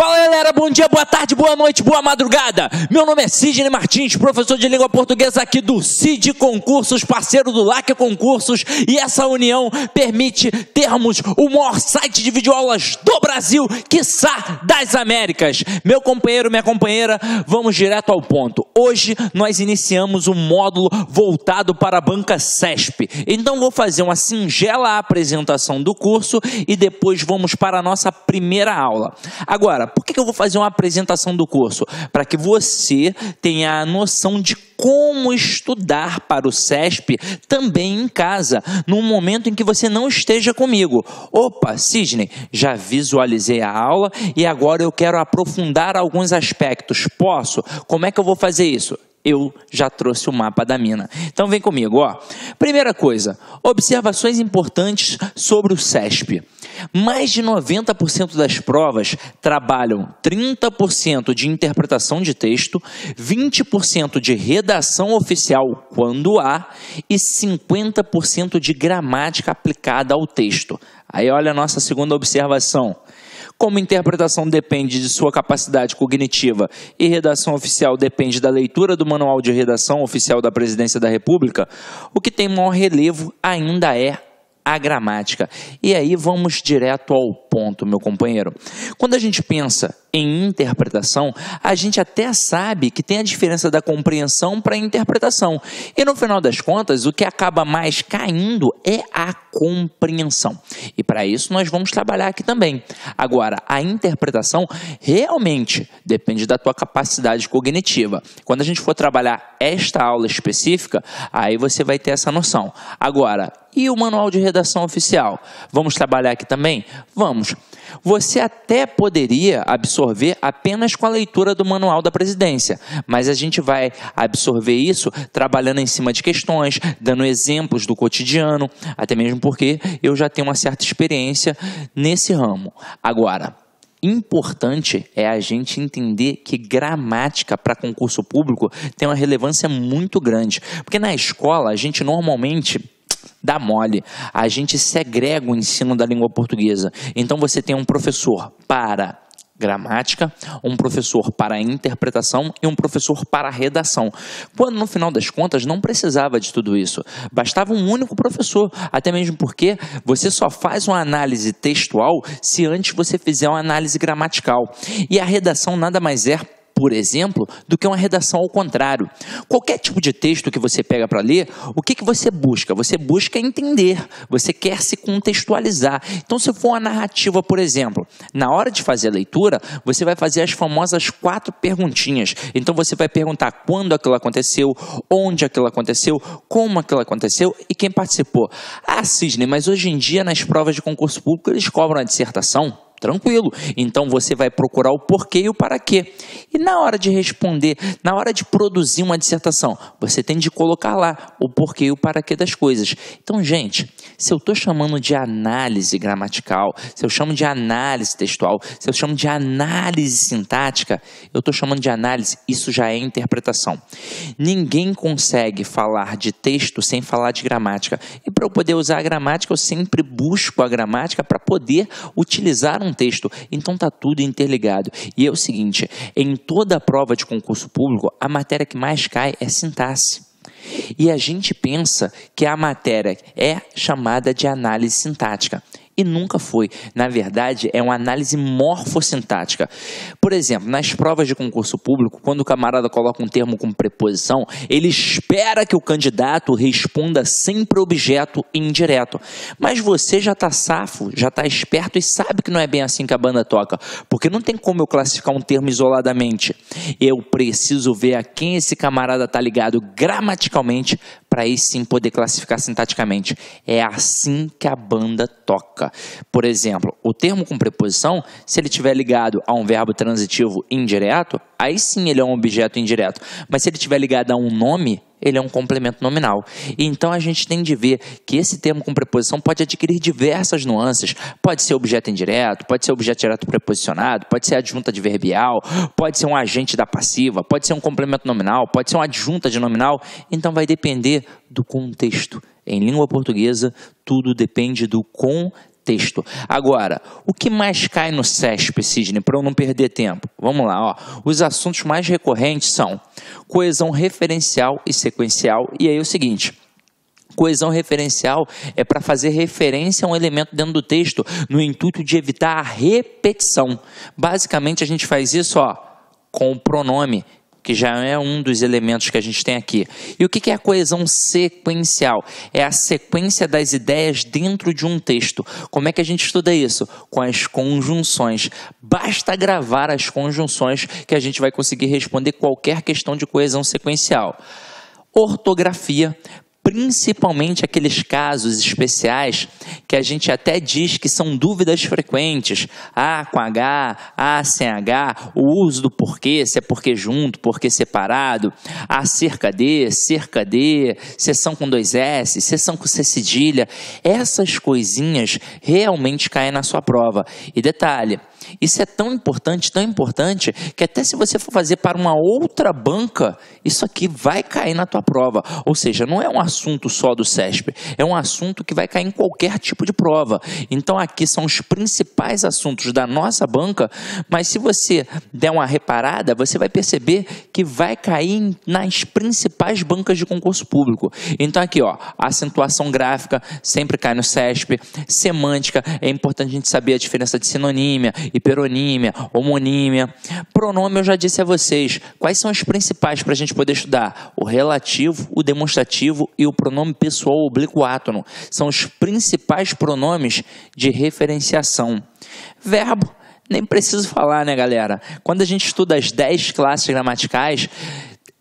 Fala galera, bom dia, boa tarde, boa noite, boa madrugada. Meu nome é Sidney Martins, professor de língua portuguesa aqui do CID Concursos, parceiro do LAC Concursos, e essa união permite termos o maior site de videoaulas do Brasil, quiçá das Américas. Meu companheiro, minha companheira, vamos direto ao ponto. Hoje nós iniciamos um módulo voltado para a banca CESP. Então vou fazer uma singela apresentação do curso e depois vamos para a nossa primeira aula. Agora, por que, que eu vou fazer uma apresentação do curso? Para que você tenha a noção de como estudar para o CESP também em casa, num momento em que você não esteja comigo. Opa, Sidney, já visualizei a aula e agora eu quero aprofundar alguns aspectos. Posso? Como é que eu vou fazer isso? eu já trouxe o mapa da mina. Então vem comigo, ó. Primeira coisa, observações importantes sobre o CESP. Mais de 90% das provas trabalham 30% de interpretação de texto, 20% de redação oficial, quando há, e 50% de gramática aplicada ao texto. Aí olha a nossa segunda observação. Como interpretação depende de sua capacidade cognitiva e redação oficial depende da leitura do Manual de Redação Oficial da Presidência da República, o que tem maior relevo ainda é a gramática. E aí vamos direto ao ponto, meu companheiro. Quando a gente pensa em interpretação, a gente até sabe que tem a diferença da compreensão para a interpretação. E no final das contas, o que acaba mais caindo é a compreensão. E para isso nós vamos trabalhar aqui também. Agora, a interpretação realmente depende da tua capacidade cognitiva. Quando a gente for trabalhar esta aula específica, aí você vai ter essa noção. Agora, e o manual de redação oficial? Vamos trabalhar aqui também? Vamos. Você até poderia absorver apenas com a leitura do manual da presidência, mas a gente vai absorver isso trabalhando em cima de questões, dando exemplos do cotidiano, até mesmo porque eu já tenho uma certa experiência nesse ramo. Agora, importante é a gente entender que gramática para concurso público tem uma relevância muito grande, porque na escola a gente normalmente dá mole. A gente segrega o ensino da língua portuguesa. Então você tem um professor para gramática, um professor para interpretação e um professor para redação. Quando no final das contas não precisava de tudo isso, bastava um único professor, até mesmo porque você só faz uma análise textual se antes você fizer uma análise gramatical. E a redação nada mais é por exemplo, do que uma redação ao contrário. Qualquer tipo de texto que você pega para ler, o que, que você busca? Você busca entender, você quer se contextualizar. Então, se for uma narrativa, por exemplo, na hora de fazer a leitura, você vai fazer as famosas quatro perguntinhas. Então, você vai perguntar quando aquilo aconteceu, onde aquilo aconteceu, como aquilo aconteceu e quem participou. Ah, Sidney, mas hoje em dia, nas provas de concurso público, eles cobram a dissertação? Tranquilo. Então você vai procurar o porquê e o para quê. E na hora de responder, na hora de produzir uma dissertação, você tem de colocar lá o porquê e o para quê das coisas. Então, gente, se eu estou chamando de análise gramatical, se eu chamo de análise textual, se eu chamo de análise sintática, eu estou chamando de análise, isso já é interpretação. Ninguém consegue falar de texto sem falar de gramática. E para eu poder usar a gramática, eu sempre busco a gramática para poder utilizar um contexto. Então tá tudo interligado. E é o seguinte, em toda prova de concurso público, a matéria que mais cai é sintaxe. E a gente pensa que a matéria é chamada de análise sintática e nunca foi. Na verdade, é uma análise morfossintática. Por exemplo, nas provas de concurso público, quando o camarada coloca um termo com preposição, ele espera que o candidato responda sempre objeto indireto. Mas você já está safo, já está esperto e sabe que não é bem assim que a banda toca, porque não tem como eu classificar um termo isoladamente. Eu preciso ver a quem esse camarada está ligado gramaticalmente para aí sim poder classificar sintaticamente. É assim que a banda toca. Por exemplo, o termo com preposição, se ele estiver ligado a um verbo transitivo indireto, aí sim ele é um objeto indireto. Mas se ele estiver ligado a um nome, ele é um complemento nominal. Então a gente tem de ver que esse termo com preposição pode adquirir diversas nuances. Pode ser objeto indireto, pode ser objeto direto preposicionado, pode ser adjunta adverbial, pode ser um agente da passiva, pode ser um complemento nominal, pode ser uma adjunta de nominal. Então vai depender do contexto. Em língua portuguesa, tudo depende do contexto texto. Agora, o que mais cai no CESP, Sidney, para eu não perder tempo? Vamos lá, ó. Os assuntos mais recorrentes são coesão referencial e sequencial, e aí é o seguinte. Coesão referencial é para fazer referência a um elemento dentro do texto, no intuito de evitar a repetição. Basicamente, a gente faz isso ó, com o pronome que já é um dos elementos que a gente tem aqui. E o que é a coesão sequencial? É a sequência das ideias dentro de um texto. Como é que a gente estuda isso? Com as conjunções. Basta gravar as conjunções que a gente vai conseguir responder qualquer questão de coesão sequencial. Ortografia principalmente aqueles casos especiais que a gente até diz que são dúvidas frequentes, A com H, A sem H, o uso do porquê, se é porquê junto, porquê separado, a cerca de, cerca de, sessão com dois S, sessão com C cedilha, essas coisinhas realmente caem na sua prova. E detalhe, isso é tão importante, tão importante, que até se você for fazer para uma outra banca, isso aqui vai cair na tua prova. Ou seja, não é um assunto só do CESP, é um assunto que vai cair em qualquer tipo de prova. Então aqui são os principais assuntos da nossa banca, mas se você der uma reparada, você vai perceber que vai cair nas principais bancas de concurso público. Então aqui, ó, acentuação gráfica sempre cai no CESP, semântica, é importante a gente saber a diferença de sinonímia e hiperonímia, homonímia. Pronome eu já disse a vocês. Quais são os principais para a gente poder estudar? O relativo, o demonstrativo e o pronome pessoal oblíquo átono. São os principais pronomes de referenciação. Verbo, nem preciso falar, né, galera? Quando a gente estuda as 10 classes gramaticais,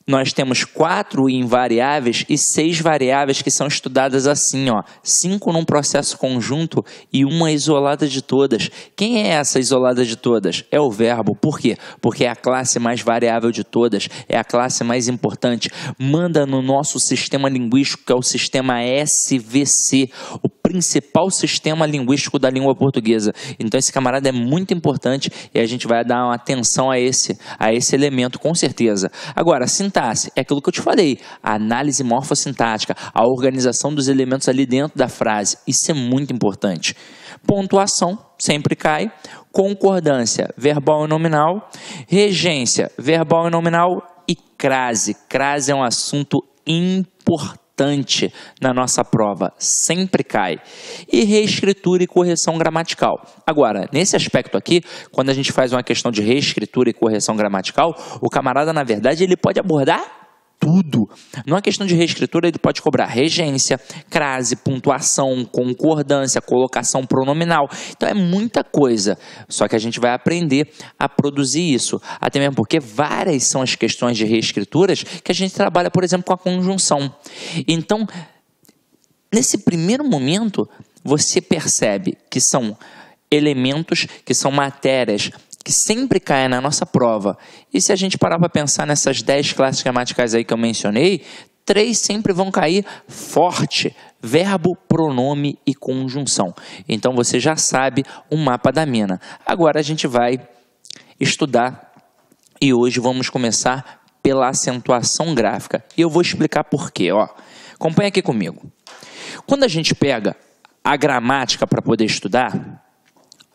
nós temos quatro invariáveis e seis variáveis que são estudadas assim, ó, cinco num processo conjunto e uma isolada de todas. Quem é essa isolada de todas? É o verbo. Por quê? Porque é a classe mais variável de todas, é a classe mais importante. Manda no nosso sistema linguístico, que é o sistema SVC, o principal sistema linguístico da língua portuguesa. Então esse camarada é muito importante e a gente vai dar uma atenção a esse, a esse elemento com certeza. Agora, sintaxe é aquilo que eu te falei, a análise morfossintática, a organização dos elementos ali dentro da frase. Isso é muito importante. Pontuação sempre cai, concordância verbal e nominal, regência verbal e nominal e crase. Crase é um assunto importante constante na nossa prova, sempre cai. E reescritura e correção gramatical. Agora, nesse aspecto aqui, quando a gente faz uma questão de reescritura e correção gramatical, o camarada, na verdade, ele pode abordar tudo. é questão de reescritura, ele pode cobrar regência, crase, pontuação, concordância, colocação pronominal. Então é muita coisa. Só que a gente vai aprender a produzir isso. Até mesmo porque várias são as questões de reescrituras que a gente trabalha, por exemplo, com a conjunção. Então, nesse primeiro momento, você percebe que são elementos que são matérias que sempre cai na nossa prova. E se a gente parar para pensar nessas 10 classes gramaticais aí que eu mencionei, três sempre vão cair forte: verbo, pronome e conjunção. Então você já sabe o mapa da mina. Agora a gente vai estudar e hoje vamos começar pela acentuação gráfica. E eu vou explicar por quê, ó. Acompanha aqui comigo. Quando a gente pega a gramática para poder estudar,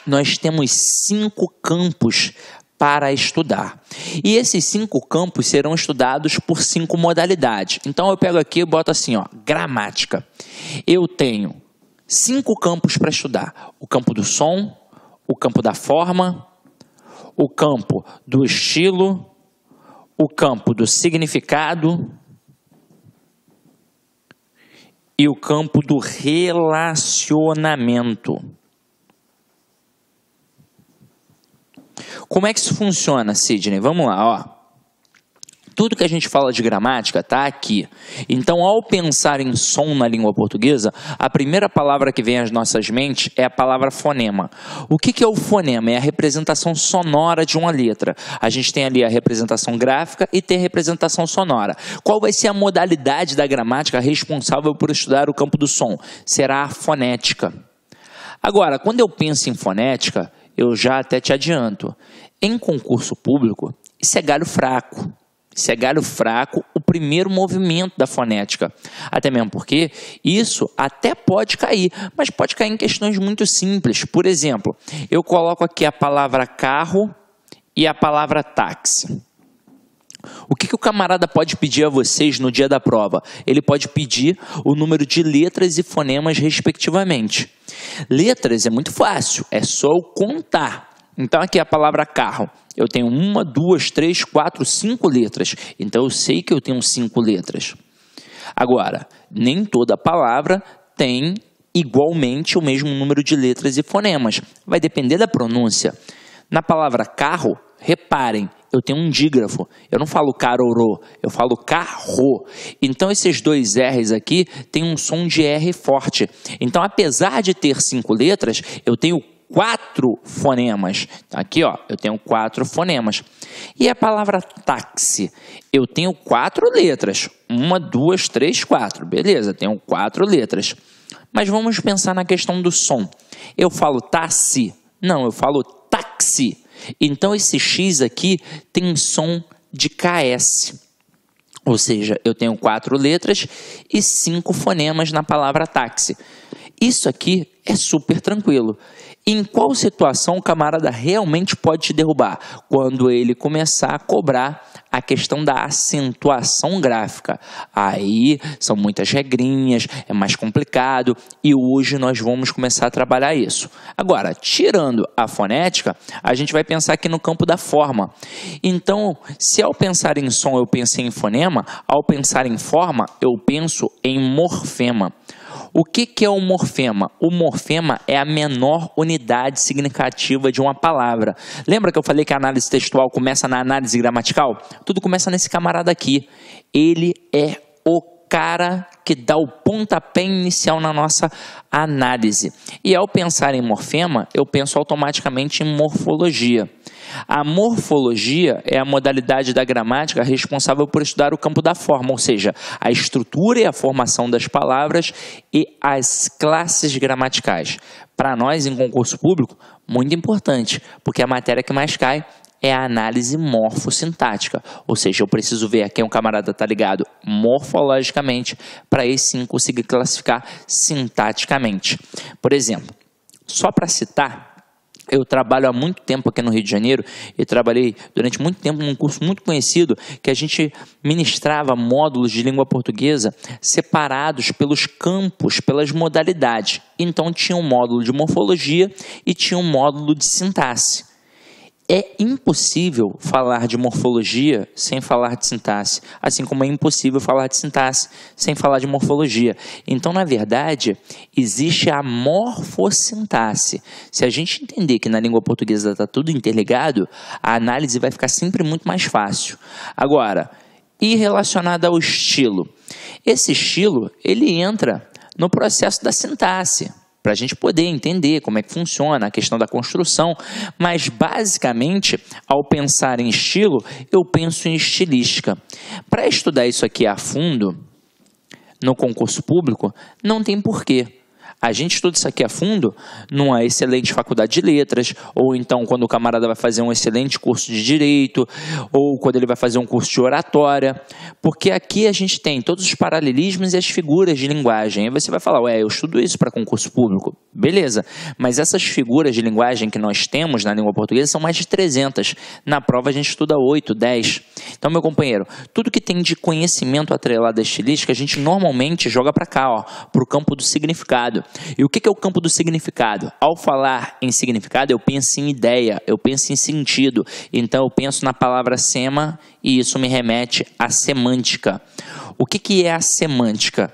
nós temos cinco campos para estudar. E esses cinco campos serão estudados por cinco modalidades. Então eu pego aqui e boto assim, ó, gramática. Eu tenho cinco campos para estudar: o campo do som, o campo da forma, o campo do estilo, o campo do significado e o campo do relacionamento. Como é que isso funciona, Sidney? Vamos lá, ó. Tudo que a gente fala de gramática está aqui. Então, ao pensar em som na língua portuguesa, a primeira palavra que vem às nossas mentes é a palavra fonema. O que, que é o fonema? É a representação sonora de uma letra. A gente tem ali a representação gráfica e tem a representação sonora. Qual vai ser a modalidade da gramática responsável por estudar o campo do som? Será a fonética. Agora, quando eu penso em fonética, eu já até te adianto. Em concurso público, isso é galho fraco. Isso é galho fraco, o primeiro movimento da fonética. Até mesmo porque isso até pode cair, mas pode cair em questões muito simples. Por exemplo, eu coloco aqui a palavra carro e a palavra táxi. O que, que, o camarada pode pedir a vocês no dia da prova? Ele pode pedir o número de letras e fonemas, respectivamente. Letras é muito fácil, é só eu contar. Então, aqui é a palavra carro. Eu tenho uma, duas, três, quatro, cinco letras. Então, eu sei que eu tenho cinco letras. Agora, nem toda palavra tem igualmente o mesmo número de letras e fonemas. Vai depender da pronúncia. Na palavra carro, reparem, eu tenho um dígrafo. Eu não falo carorô, eu falo carro. Então esses dois R's aqui têm um som de R forte. Então, apesar de ter cinco letras, eu tenho quatro fonemas. Tá aqui, ó, eu tenho quatro fonemas. E a palavra táxi? Eu tenho quatro letras. Uma, duas, três, quatro. Beleza, tenho quatro letras. Mas vamos pensar na questão do som. Eu falo táxi? Não, eu falo táxi. Então esse X aqui tem um som de KS. Ou seja, eu tenho quatro letras e cinco fonemas na palavra táxi. Isso aqui é super tranquilo. Em qual situação o camarada realmente pode te derrubar? Quando ele começar a cobrar a questão da acentuação gráfica. Aí são muitas regrinhas, é mais complicado e hoje nós vamos começar a trabalhar isso. Agora, tirando a fonética, a gente vai pensar aqui no campo da forma. Então, se ao pensar em som eu pensei em fonema, ao pensar em forma eu penso em morfema. O que, que é um morfema? O morfema é a menor unidade significativa de uma palavra. Lembra que eu falei que a análise textual começa na análise gramatical? Tudo começa nesse camarada aqui. Ele é o cara que dá o pontapé inicial na nossa análise. E ao pensar em morfema, eu penso automaticamente em morfologia. A morfologia é a modalidade da gramática responsável por estudar o campo da forma, ou seja, a estrutura e a formação das palavras e as classes gramaticais. Para nós, em concurso público, muito importante, porque a matéria que mais cai é a análise morfossintática, ou seja, eu preciso ver a quem um camarada está ligado morfologicamente para aí sim conseguir classificar sintaticamente. Por exemplo, só para citar, eu trabalho há muito tempo aqui no Rio de Janeiro e trabalhei durante muito tempo num curso muito conhecido que a gente ministrava módulos de língua portuguesa separados pelos campos, pelas modalidades. Então tinha um módulo de morfologia e tinha um módulo de sintaxe. É impossível falar de morfologia sem falar de sintaxe, assim como é impossível falar de sintaxe sem falar de morfologia. Então, na verdade, existe a morfossintaxe. Se a gente entender que na língua portuguesa está tudo interligado, a análise vai ficar sempre muito mais fácil. Agora, e relacionada ao estilo? Esse estilo, ele entra no processo da sintaxe para a gente poder entender como é que funciona a questão da construção, mas basicamente, ao pensar em estilo, eu penso em estilística. Para estudar isso aqui a fundo, no concurso público, não tem porquê. A gente estuda isso aqui a fundo numa excelente faculdade de letras, ou então quando o camarada vai fazer um excelente curso de direito, ou quando ele vai fazer um curso de oratória, porque aqui a gente tem todos os paralelismos e as figuras de linguagem. Aí você vai falar, ué, eu estudo isso para concurso público. Beleza, mas essas figuras de linguagem que nós temos na língua portuguesa são mais de 300. Na prova a gente estuda 8, 10. Então, meu companheiro, tudo que tem de conhecimento atrelado à estilística, a gente normalmente joga para cá, para o campo do significado. E o que é o campo do significado? Ao falar em significado, eu penso em ideia, eu penso em sentido. Então eu penso na palavra sema e isso me remete à semântica. O que é a semântica?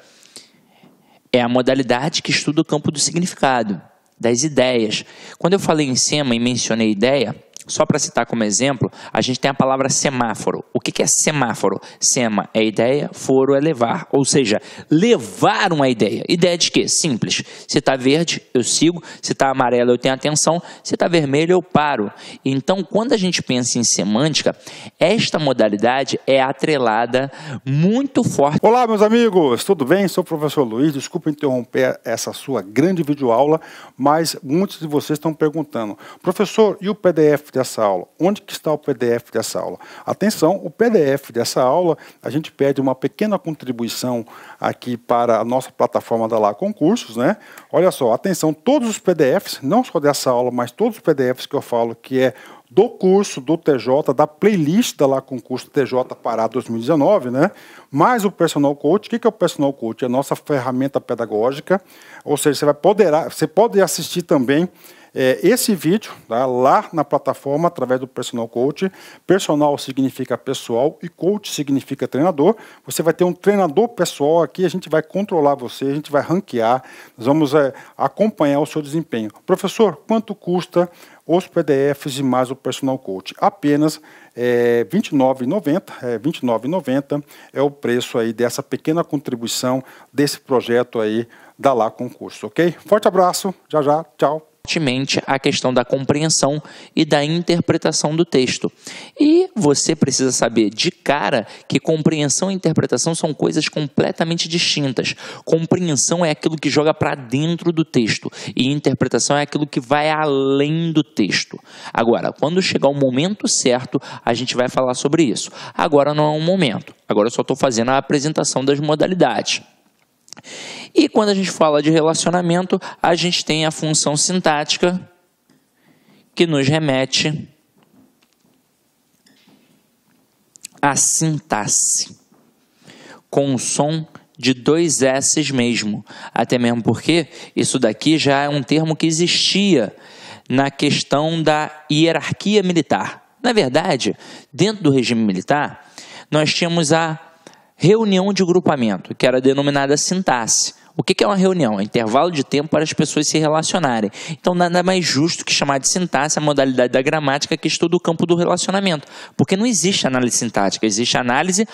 É a modalidade que estuda o campo do significado, das ideias. Quando eu falei em sema e mencionei ideia, só para citar como exemplo, a gente tem a palavra semáforo. O que é semáforo? Sema é ideia, foro é levar. Ou seja, levar uma ideia. Ideia de quê? Simples. Se está verde, eu sigo. Se está amarelo, eu tenho atenção. Se está vermelho, eu paro. Então, quando a gente pensa em semântica, esta modalidade é atrelada muito forte. Olá, meus amigos, tudo bem? Sou o professor Luiz. Desculpa interromper essa sua grande videoaula, mas muitos de vocês estão perguntando, professor, e o PDF dessa aula? Onde que está o PDF dessa aula? Atenção, o PDF dessa aula, a gente pede uma pequena contribuição aqui para a nossa plataforma da Lá Concursos, né? Olha só, atenção, todos os PDFs, não só dessa aula, mas todos os PDFs que eu falo que é do curso do TJ, da playlist da lá concurso TJ Pará 2019, né? Mais o personal coach. O que é o personal coach? É a nossa ferramenta pedagógica, ou seja, você vai poderá, você pode assistir também é, esse vídeo tá, lá na plataforma através do Personal Coach. Personal significa pessoal e coach significa treinador. Você vai ter um treinador pessoal aqui, a gente vai controlar você, a gente vai ranquear, nós vamos é, acompanhar o seu desempenho. Professor, quanto custa os PDFs e mais o Personal Coach? Apenas é, R$ 29,90. É, 29,90 é o preço aí dessa pequena contribuição desse projeto aí da Lá Concurso, ok? Forte abraço, já já, tchau fortemente a questão da compreensão e da interpretação do texto. E você precisa saber de cara que compreensão e interpretação são coisas completamente distintas. Compreensão é aquilo que joga para dentro do texto e interpretação é aquilo que vai além do texto. Agora, quando chegar o momento certo, a gente vai falar sobre isso. Agora não é um momento. Agora eu só estou fazendo a apresentação das modalidades. E quando a gente fala de relacionamento, a gente tem a função sintática que nos remete à sintaxe, com o som de dois S's mesmo. Até mesmo porque isso daqui já é um termo que existia na questão da hierarquia militar. Na verdade, dentro do regime militar, nós tínhamos a reunião de grupamento, que era denominada sintaxe. O que é uma reunião? É um intervalo de tempo para as pessoas se relacionarem. Então, nada mais justo que chamar de sintaxe a modalidade da gramática que estuda o campo do relacionamento. Porque não existe análise sintática, existe análise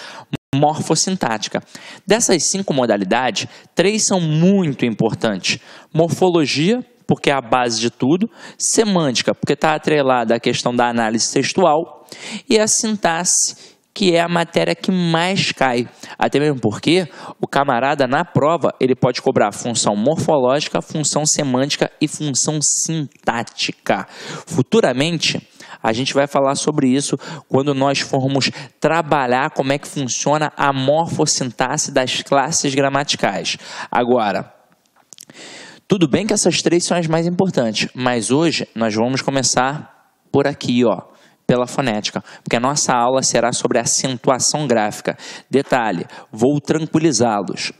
morfossintática. Dessas cinco modalidades, três são muito importantes: morfologia, porque é a base de tudo, semântica, porque está atrelada à questão da análise textual, e a sintaxe que é a matéria que mais cai. Até mesmo porque o camarada na prova ele pode cobrar função morfológica, função semântica e função sintática. Futuramente a gente vai falar sobre isso quando nós formos trabalhar como é que funciona a morfossintaxe das classes gramaticais. Agora, tudo bem que essas três são as mais importantes, mas hoje nós vamos começar por aqui, ó pela fonética, porque a nossa aula será sobre acentuação gráfica. Detalhe, vou tranquilizá-los.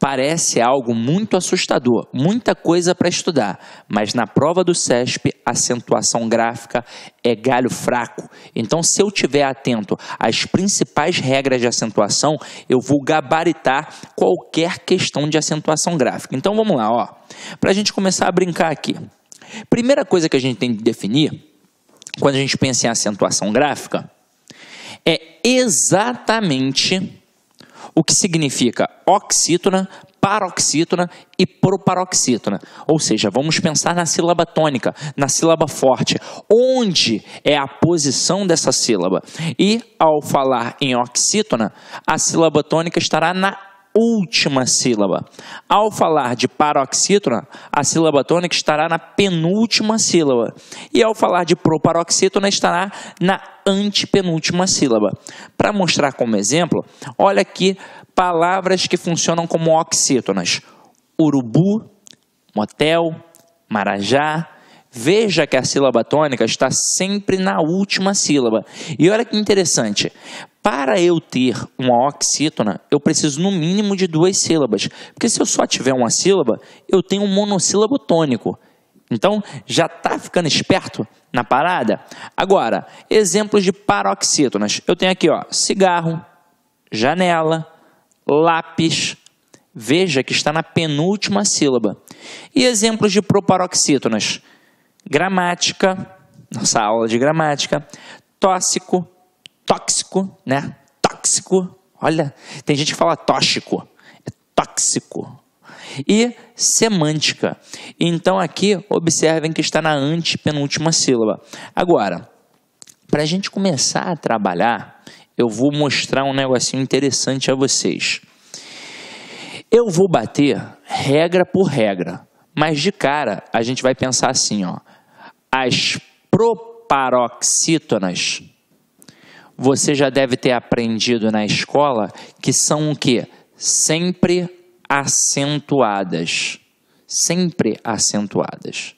Parece algo muito assustador, muita coisa para estudar, mas na prova do CESP, acentuação gráfica é galho fraco. Então, se eu tiver atento às principais regras de acentuação, eu vou gabaritar qualquer questão de acentuação gráfica. Então, vamos lá, ó. Para a gente começar a brincar aqui. Primeira coisa que a gente tem que definir quando a gente pensa em acentuação gráfica, é exatamente o que significa oxítona, paroxítona e proparoxítona. Ou seja, vamos pensar na sílaba tônica, na sílaba forte, onde é a posição dessa sílaba. E ao falar em oxítona, a sílaba tônica estará na última sílaba. Ao falar de paroxítona, a sílaba tônica estará na penúltima sílaba. E ao falar de proparoxítona, estará na antepenúltima sílaba. Para mostrar como exemplo, olha aqui palavras que funcionam como oxítonas: urubu, motel, marajá, Veja que a sílaba tônica está sempre na última sílaba. E olha que interessante: para eu ter uma oxítona, eu preciso no mínimo de duas sílabas, porque se eu só tiver uma sílaba, eu tenho um monossílabo tônico. Então, já está ficando esperto na parada? Agora, exemplos de paroxítonas. Eu tenho aqui, ó, cigarro, janela, lápis. Veja que está na penúltima sílaba. E exemplos de proparoxítonas. Gramática, nossa aula de gramática, tóxico, tóxico, né? Tóxico. Olha, tem gente que fala tóxico. É tóxico. E semântica. Então aqui, observem que está na antepenúltima sílaba. Agora, para a gente começar a trabalhar, eu vou mostrar um negocinho interessante a vocês. Eu vou bater regra por regra, mas de cara a gente vai pensar assim, ó. As proparoxítonas você já deve ter aprendido na escola que são o quê? Sempre acentuadas. Sempre acentuadas.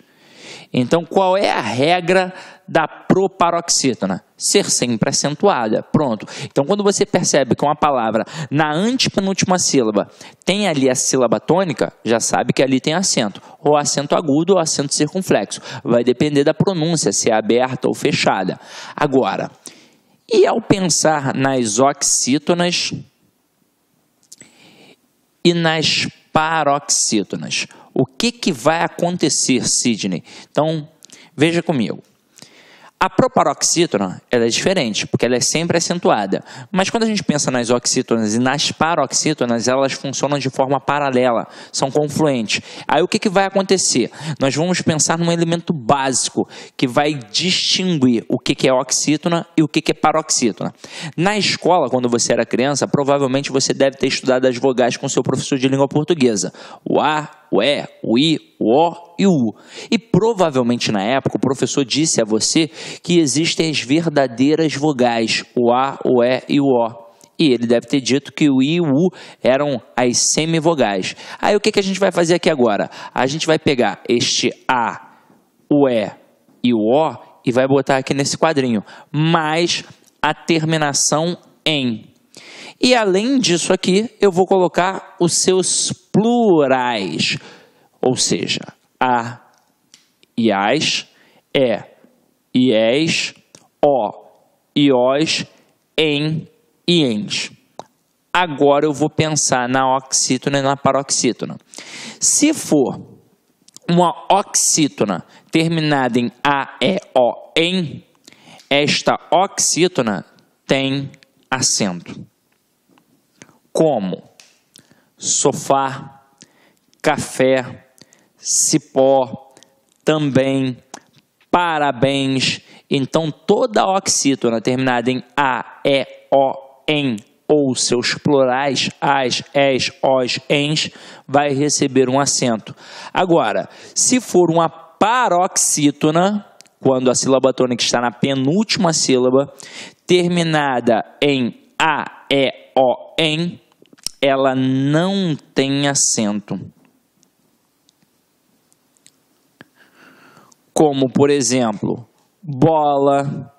Então, qual é a regra da proparoxítona? Ser sempre acentuada. Pronto. Então, quando você percebe que uma palavra na antepenúltima sílaba tem ali a sílaba tônica, já sabe que ali tem acento. Ou acento agudo ou acento circunflexo. Vai depender da pronúncia, se é aberta ou fechada. Agora, e ao pensar nas oxítonas e nas paroxítonas, o que, que vai acontecer, Sidney? Então, veja comigo. A proparoxítona ela é diferente, porque ela é sempre acentuada. Mas quando a gente pensa nas oxítonas e nas paroxítonas, elas funcionam de forma paralela, são confluentes. Aí o que, que vai acontecer? Nós vamos pensar num elemento básico que vai distinguir o que, que é oxítona e o que, que é paroxítona. Na escola, quando você era criança, provavelmente você deve ter estudado as vogais com seu professor de língua portuguesa. O A, o E, o I, o O e o U. E provavelmente na época o professor disse a você que existem as verdadeiras vogais, o A, o E e o O. E ele deve ter dito que o I e o U eram as semivogais. Aí o que, que a gente vai fazer aqui agora? A gente vai pegar este A, o E e o O e vai botar aqui nesse quadrinho, mais a terminação em. E além disso aqui, eu vou colocar os seus plurais. Ou seja, a e as, é e és, o e os, em e ens. Agora eu vou pensar na oxítona e na paroxítona. Se for uma oxítona terminada em a, e, o, em, esta oxítona tem acento. Como? sofá, café, cipó, também, parabéns. Então, toda a oxítona terminada em A, E, O, n ou seus plurais, as, es, os, ens, vai receber um acento. Agora, se for uma paroxítona, quando a sílaba tônica está na penúltima sílaba, terminada em A, E, O, n ela não tem assento. Como, por exemplo, bola,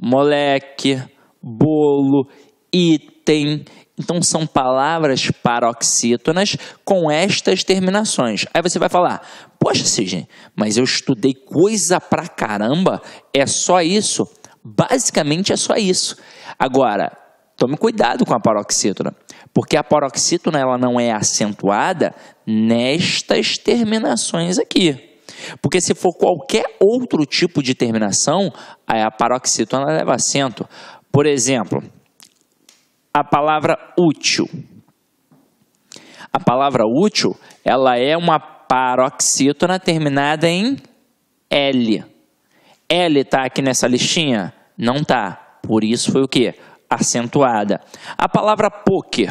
moleque, bolo, item. Então são palavras paroxítonas com estas terminações. Aí você vai falar: "Poxa, Sidney, mas eu estudei coisa pra caramba, é só isso?" Basicamente é só isso. Agora, tome cuidado com a paroxítona. Porque a paroxítona ela não é acentuada nestas terminações aqui. Porque se for qualquer outro tipo de terminação, a paroxítona leva acento. Por exemplo, a palavra útil. A palavra útil, ela é uma paroxítona terminada em L. L está aqui nessa listinha? Não está. Por isso foi o quê? acentuada. A palavra poker.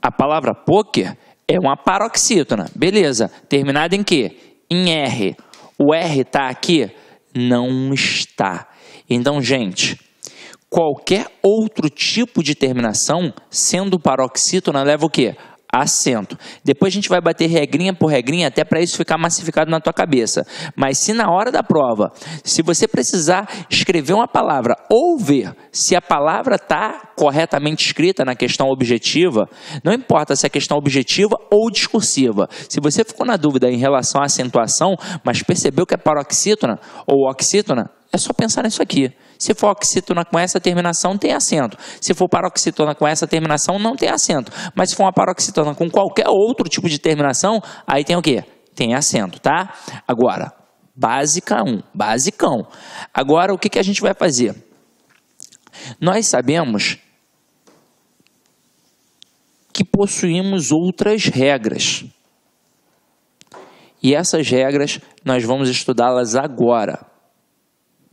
A palavra poker é uma paroxítona. Beleza. Terminada em quê? Em R. O R está aqui? Não está. Então, gente, qualquer outro tipo de terminação, sendo paroxítona, leva o quê? assento. Depois a gente vai bater regrinha por regrinha até para isso ficar massificado na tua cabeça. Mas se na hora da prova, se você precisar escrever uma palavra ou ver se a palavra está corretamente escrita na questão objetiva, não importa se é questão objetiva ou discursiva. Se você ficou na dúvida em relação à acentuação, mas percebeu que é paroxítona ou oxítona, é só pensar nisso aqui. Se for oxitona com essa terminação, tem acento. Se for paroxitona com essa terminação, não tem acento. Mas se for uma paroxitona com qualquer outro tipo de terminação, aí tem o quê? Tem acento, tá? Agora, básica 1, basicão. Agora, o que, que a gente vai fazer? Nós sabemos que possuímos outras regras. E essas regras nós vamos estudá-las agora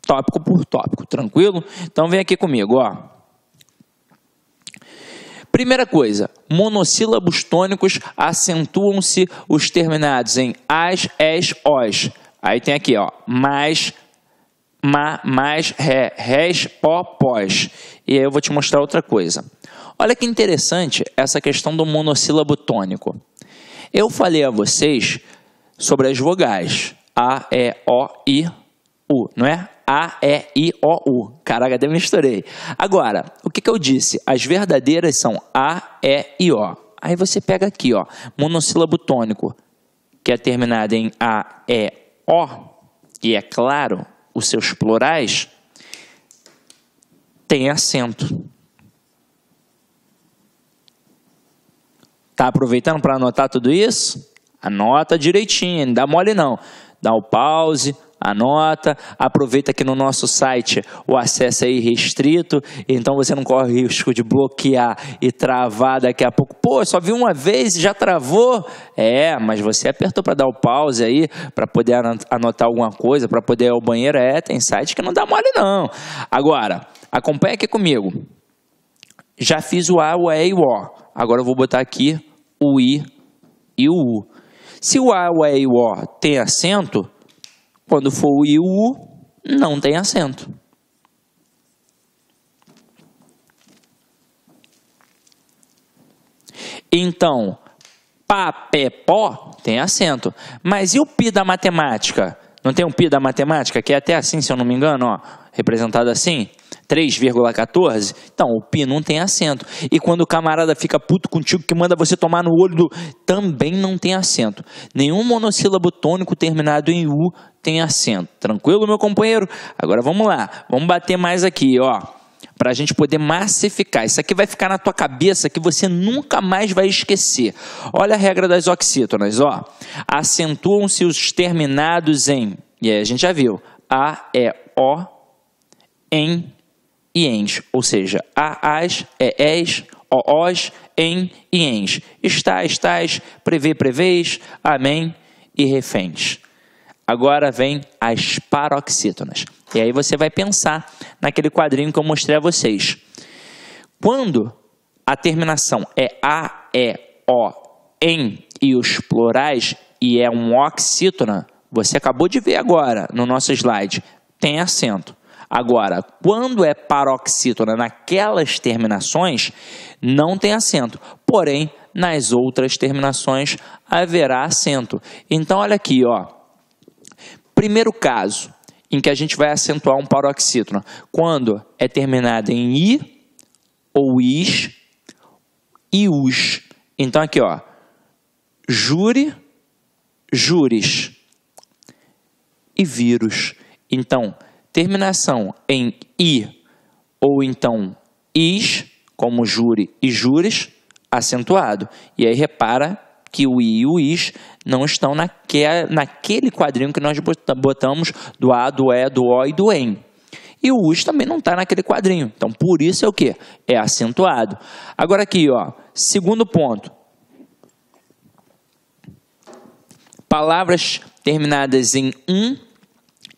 tópico por tópico, tranquilo? Então vem aqui comigo, ó. Primeira coisa, monossílabos tônicos acentuam-se os terminados em as, es, os. Aí tem aqui, ó, mais, ma, mais, ré, res, pó, pós. E aí eu vou te mostrar outra coisa. Olha que interessante essa questão do monossílabo tônico. Eu falei a vocês sobre as vogais, a, e, o, i, u, não é? A-E-I-O-U. Caraca, até misturei. Agora, o que, que eu disse? As verdadeiras são A, E I, O. Aí você pega aqui, ó, monossílabo tônico, que é terminado em A, E, O, e é claro, os seus plurais têm acento. Tá aproveitando para anotar tudo isso? Anota direitinho, não dá mole não. Dá o pause, Anota, aproveita que no nosso site o acesso é irrestrito, então você não corre risco de bloquear e travar daqui a pouco. Pô, só vi uma vez e já travou. É, mas você apertou para dar o pause aí, para poder anotar alguma coisa, para poder ir ao banheiro. É, tem site que não dá mole não. Agora, acompanha aqui comigo. Já fiz o A, o E e o O. Agora eu vou botar aqui o I e o U. Se o A, o E e o O tem acento, quando for o iu, não tem acento. Então, pá, pé, pó tem acento. Mas e o pi da matemática? Não tem um pi da matemática que é até assim, se eu não me engano, ó, representado assim? 3,14? Então, o pi não tem acento. E quando o camarada fica puto contigo que manda você tomar no olho do também não tem acento. Nenhum monossílabo tônico terminado em u tem acento. Tranquilo, meu companheiro? Agora vamos lá. Vamos bater mais aqui, ó para a gente poder massificar. Isso aqui vai ficar na tua cabeça que você nunca mais vai esquecer. Olha a regra das oxítonas, ó. Acentuam-se os terminados em, e aí a gente já viu, A, E, é O, em, e ens, ou seja, a as, é es, o os, em e ens. Está, estás, prevê, prevês, amém e reféns. Agora vem as paroxítonas. E aí você vai pensar naquele quadrinho que eu mostrei a vocês. Quando a terminação é a, e, o, em e os plurais e é um oxítona, você acabou de ver agora no nosso slide, tem acento. Agora, quando é paroxítona naquelas terminações, não tem acento. Porém, nas outras terminações haverá acento. Então, olha aqui, ó. Primeiro caso em que a gente vai acentuar um paroxítona, quando é terminado em i ou is e us. Então, aqui, ó. Jure, jures e vírus. Então, terminação em i ou então is, como jure e jures, acentuado. E aí repara que o i e o is não estão naque, naquele quadrinho que nós botamos do a, do e, do o e do em. E o us também não está naquele quadrinho. Então, por isso é o que? É acentuado. Agora aqui, ó, segundo ponto. Palavras terminadas em um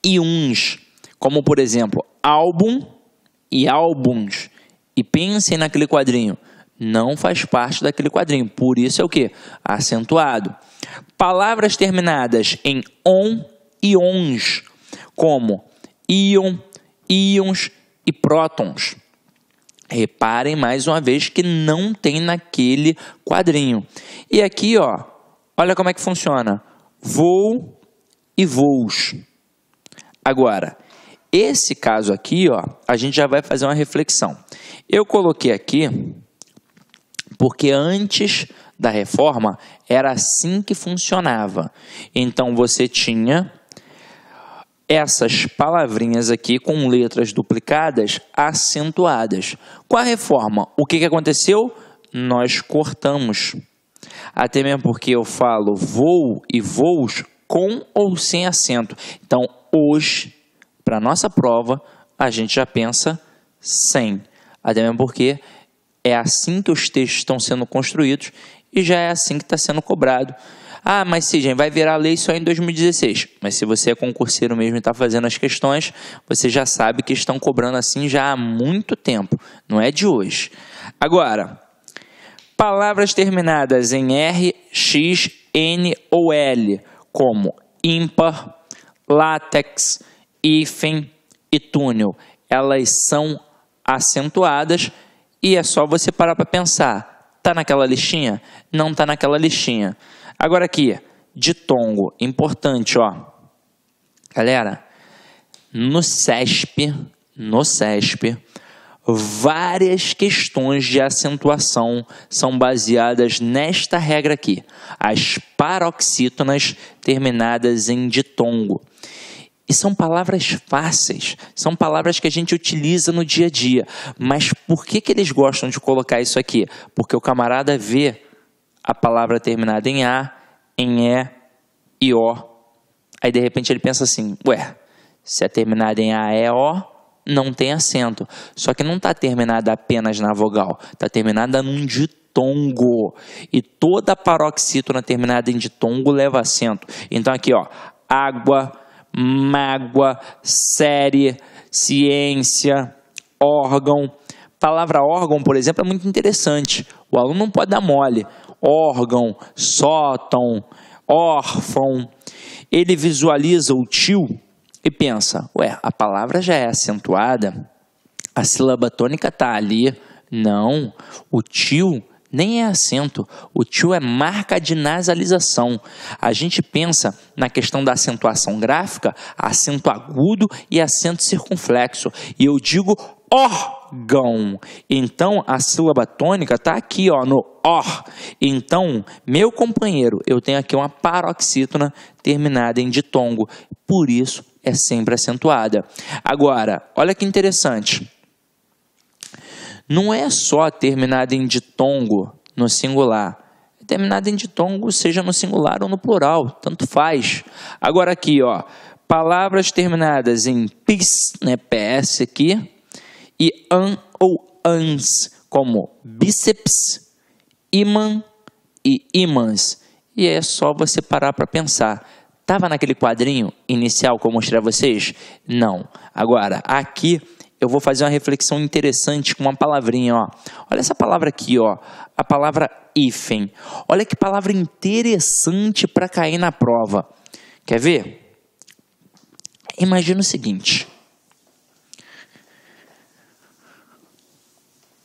e uns como por exemplo, álbum e álbuns. E pensem naquele quadrinho. Não faz parte daquele quadrinho. Por isso é o que? Acentuado. Palavras terminadas em on e ons, como íon, íons e prótons. Reparem mais uma vez que não tem naquele quadrinho. E aqui, ó, olha como é que funciona. Voo e voos. Agora, esse caso aqui, ó, a gente já vai fazer uma reflexão. Eu coloquei aqui porque antes da reforma era assim que funcionava. Então você tinha essas palavrinhas aqui com letras duplicadas acentuadas. Com a reforma, o que, que aconteceu? Nós cortamos. Até mesmo porque eu falo voo e voos com ou sem acento. Então, hoje para nossa prova, a gente já pensa 100. Até mesmo porque é assim que os textos estão sendo construídos e já é assim que está sendo cobrado. Ah, mas Sidney, vai virar lei só em 2016. Mas se você é concurseiro mesmo e está fazendo as questões, você já sabe que estão cobrando assim já há muito tempo, não é de hoje. Agora, palavras terminadas em R, X, N ou L, como ímpar, látex, hífen e túnel. Elas são acentuadas e é só você parar para pensar. Tá naquela listinha? Não tá naquela listinha. Agora aqui, ditongo, importante, ó. Galera, no CESP, no CESP, várias questões de acentuação são baseadas nesta regra aqui, as paroxítonas terminadas em ditongo são palavras fáceis, são palavras que a gente utiliza no dia a dia. Mas por que, que eles gostam de colocar isso aqui? Porque o camarada vê a palavra terminada em A, em E e O. Aí de repente ele pensa assim: ué, se é terminada em A, E, O, não tem acento. Só que não está terminada apenas na vogal, está terminada num ditongo. E toda paroxítona terminada em ditongo leva acento. Então aqui, ó, água, mágoa, série, ciência, órgão. Palavra órgão, por exemplo, é muito interessante. O aluno não pode dar mole. Órgão, sótão, órfão. Ele visualiza o tio e pensa: ué, a palavra já é acentuada, a sílaba tônica está ali. Não, o tio nem é acento, o tio é marca de nasalização. A gente pensa na questão da acentuação gráfica, acento agudo e acento circunflexo. E eu digo órgão. Então a sílaba tônica está aqui, ó, no or. Então, meu companheiro, eu tenho aqui uma paroxítona terminada em ditongo. Por isso é sempre acentuada. Agora, olha que interessante não é só terminada em ditongo no singular. É terminada em ditongo, seja no singular ou no plural, tanto faz. Agora aqui, ó, palavras terminadas em pis, né, PS aqui, e an ou ans, como bíceps, imã e imãs. E é só você parar para pensar. Estava naquele quadrinho inicial que eu mostrei a vocês? Não. Agora, aqui eu vou fazer uma reflexão interessante com uma palavrinha, ó. Olha essa palavra aqui, ó, a palavra hífen. Olha que palavra interessante para cair na prova. Quer ver? Imagina o seguinte: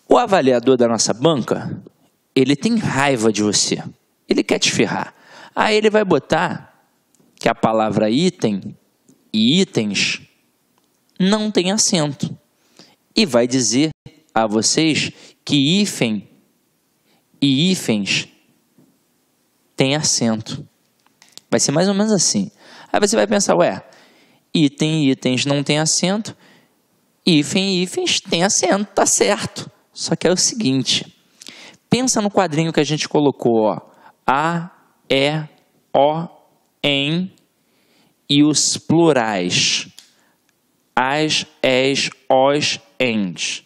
o avaliador da nossa banca, ele tem raiva de você. Ele quer te ferrar. Aí ele vai botar que a palavra item e itens não tem acento e vai dizer a vocês que hífen e hífens tem acento. Vai ser mais ou menos assim. Aí você vai pensar, ué, item e itens não tem acento, hífen e hífens tem acento, tá certo. Só que é o seguinte, pensa no quadrinho que a gente colocou, ó, A, E, O, em e os plurais. As, es, os end.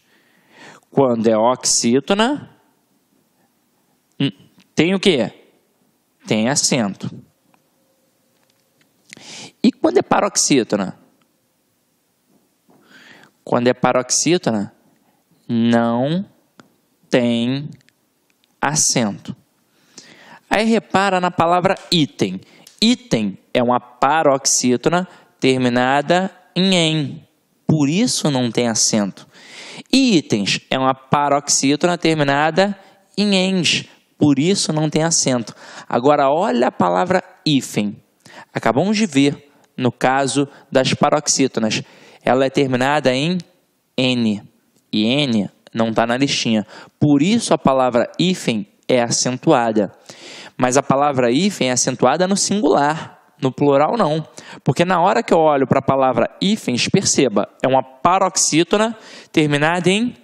Quando é oxítona, hum, tem o quê? Tem acento. E quando é paroxítona? Quando é paroxítona, não tem acento. Aí repara na palavra item. Item é uma paroxítona terminada em em por isso não tem acento. E itens é uma paroxítona terminada em ens, por isso não tem acento. Agora olha a palavra hífen. Acabamos de ver no caso das paroxítonas. Ela é terminada em n e n não está na listinha. Por isso a palavra hífen é acentuada. Mas a palavra hífen é acentuada no singular. No plural, não. Porque na hora que eu olho para a palavra hífens, perceba, é uma paroxítona terminada em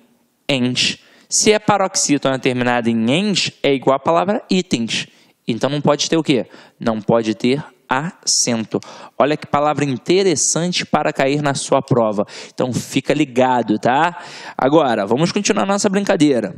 ens. Se é paroxítona terminada em ens, é igual à palavra itens. Então não pode ter o quê? Não pode ter acento. Olha que palavra interessante para cair na sua prova. Então fica ligado, tá? Agora, vamos continuar nossa brincadeira.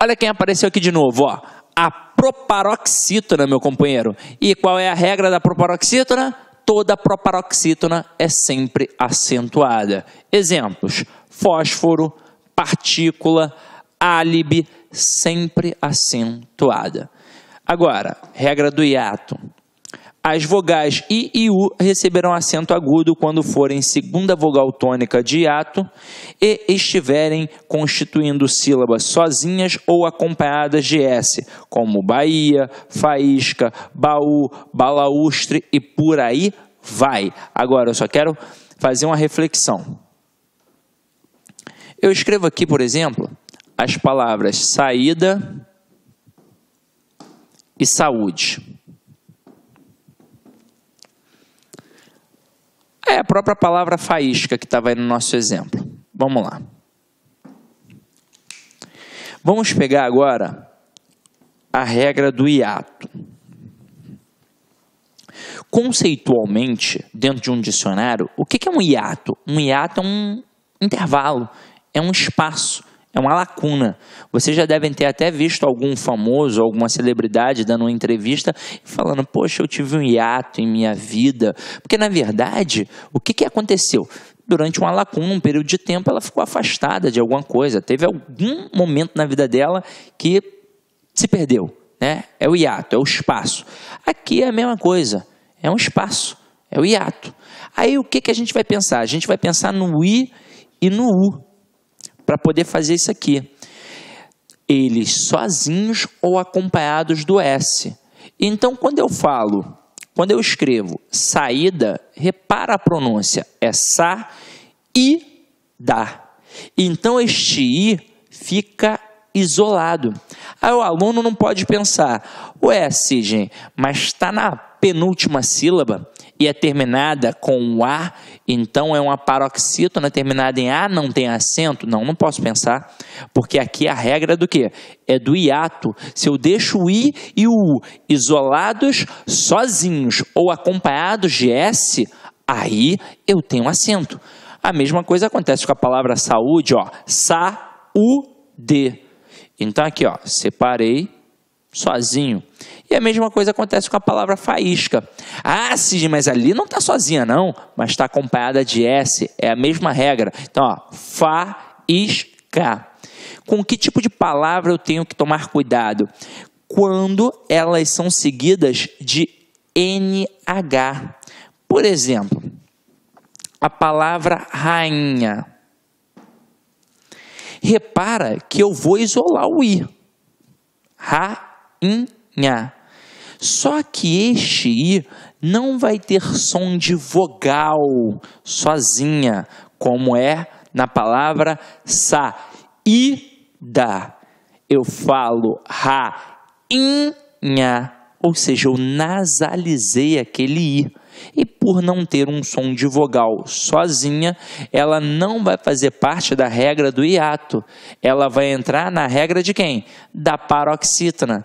Olha quem apareceu aqui de novo, ó. A proparoxítona, meu companheiro. E qual é a regra da proparoxítona? Toda proparoxítona é sempre acentuada. Exemplos: fósforo, partícula, álibi, sempre acentuada. Agora, regra do hiato. As vogais I e U receberão acento agudo quando forem segunda vogal tônica de hiato e estiverem constituindo sílabas sozinhas ou acompanhadas de S, como Bahia, Faísca, Baú, Balaustre e por aí vai. Agora, eu só quero fazer uma reflexão. Eu escrevo aqui, por exemplo, as palavras saída e saúde. É a própria palavra faísca que estava aí no nosso exemplo. Vamos lá. Vamos pegar agora a regra do hiato. Conceitualmente, dentro de um dicionário, o que é um hiato? Um hiato é um intervalo, é um espaço é uma lacuna. Vocês já devem ter até visto algum famoso, alguma celebridade dando uma entrevista falando: Poxa, eu tive um hiato em minha vida. Porque, na verdade, o que, que aconteceu? Durante uma lacuna, um período de tempo, ela ficou afastada de alguma coisa. Teve algum momento na vida dela que se perdeu. Né? É o hiato, é o espaço. Aqui é a mesma coisa. É um espaço, é o hiato. Aí o que, que a gente vai pensar? A gente vai pensar no I e no U para poder fazer isso aqui. Eles sozinhos ou acompanhados do S. Então, quando eu falo, quando eu escrevo saída, repara a pronúncia, é sa e da. Então, este i fica isolado. Aí o aluno não pode pensar, o s, gente, mas está na penúltima sílaba, e é terminada com o A, então é uma paroxítona é terminada em A, não tem acento? Não, não posso pensar, porque aqui a regra é do quê? É do hiato. Se eu deixo o I e o U isolados, sozinhos ou acompanhados de S, aí eu tenho acento. A mesma coisa acontece com a palavra saúde, ó, sa-u-de. Então aqui, ó, separei sozinho. E a mesma coisa acontece com a palavra faísca. Ah, Cid, mas ali não está sozinha, não, mas está acompanhada de S. É a mesma regra. Então, ó, faísca. Com que tipo de palavra eu tenho que tomar cuidado? Quando elas são seguidas de NH. Por exemplo, a palavra rainha. Repara que eu vou isolar o I. Rainha inha. Só que este i não vai ter som de vogal sozinha, como é na palavra sa. Ida. Eu falo ra inha, ou seja, eu nasalizei aquele i. E por não ter um som de vogal sozinha, ela não vai fazer parte da regra do hiato. Ela vai entrar na regra de quem? Da paroxítona.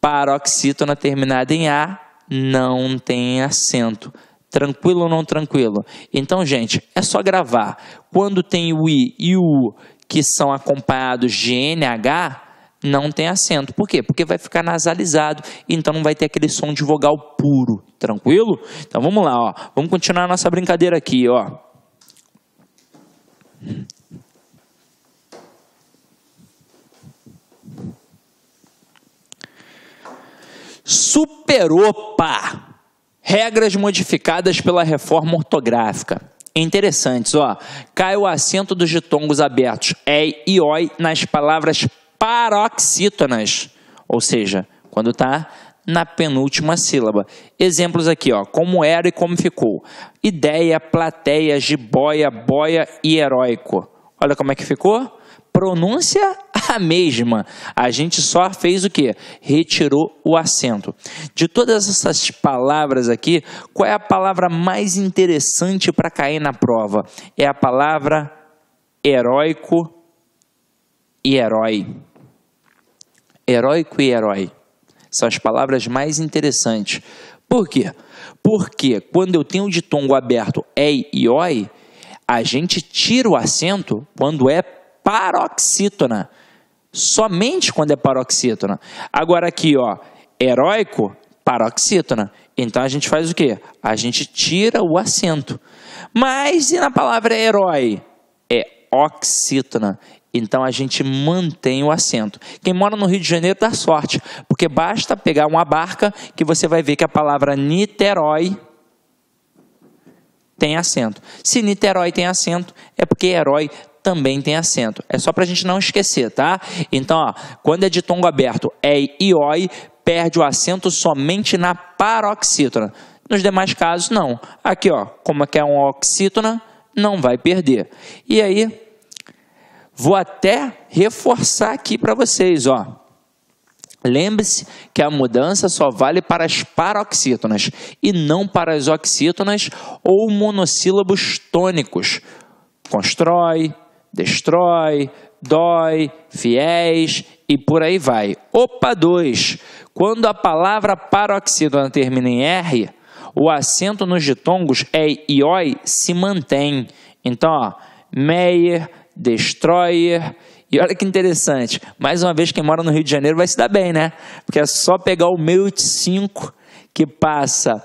Paroxítona terminada em A não tem acento. Tranquilo ou não tranquilo? Então, gente, é só gravar. Quando tem o I e o U que são acompanhados de NH, não tem acento. Por quê? Porque vai ficar nasalizado, então não vai ter aquele som de vogal puro. Tranquilo? Então vamos lá, ó. Vamos continuar a nossa brincadeira aqui, ó. Superopa. Regras modificadas pela reforma ortográfica. É Interessantes, ó. Cai o acento dos ditongos abertos é e oi nas palavras paroxítonas, ou seja, quando está na penúltima sílaba. Exemplos aqui, ó, como era e como ficou. Ideia, plateia, jiboia, boia e heróico. Olha como é que ficou pronúncia a mesma. A gente só fez o que? Retirou o acento. De todas essas palavras aqui, qual é a palavra mais interessante para cair na prova? É a palavra heróico e herói. Heróico e herói são as palavras mais interessantes. Por quê? Porque quando eu tenho o ditongo aberto ei é e oi, a gente tira o acento quando é paroxítona. Somente quando é paroxítona. Agora aqui, ó, heróico, paroxítona. Então a gente faz o quê? A gente tira o acento. Mas e na palavra herói? É oxítona. Então a gente mantém o acento. Quem mora no Rio de Janeiro dá sorte, porque basta pegar uma barca que você vai ver que a palavra Niterói tem acento. Se Niterói tem acento, é porque herói também tem acento. É só para a gente não esquecer, tá? Então, ó, quando é de tongo aberto, é e oi, perde o acento somente na paroxítona. Nos demais casos, não. Aqui, ó, como aqui é, é um oxítona, não vai perder. E aí, vou até reforçar aqui para vocês, ó. Lembre-se que a mudança só vale para as paroxítonas e não para as oxítonas ou monossílabos tônicos. Constrói, destrói, dói, fiéis e por aí vai. Opa 2. Quando a palavra paroxítona termina em R, o acento nos ditongos é ioi se mantém. Então, ó, Meyer, Destroyer. E olha que interessante, mais uma vez quem mora no Rio de Janeiro vai se dar bem, né? Porque é só pegar o 1085 que passa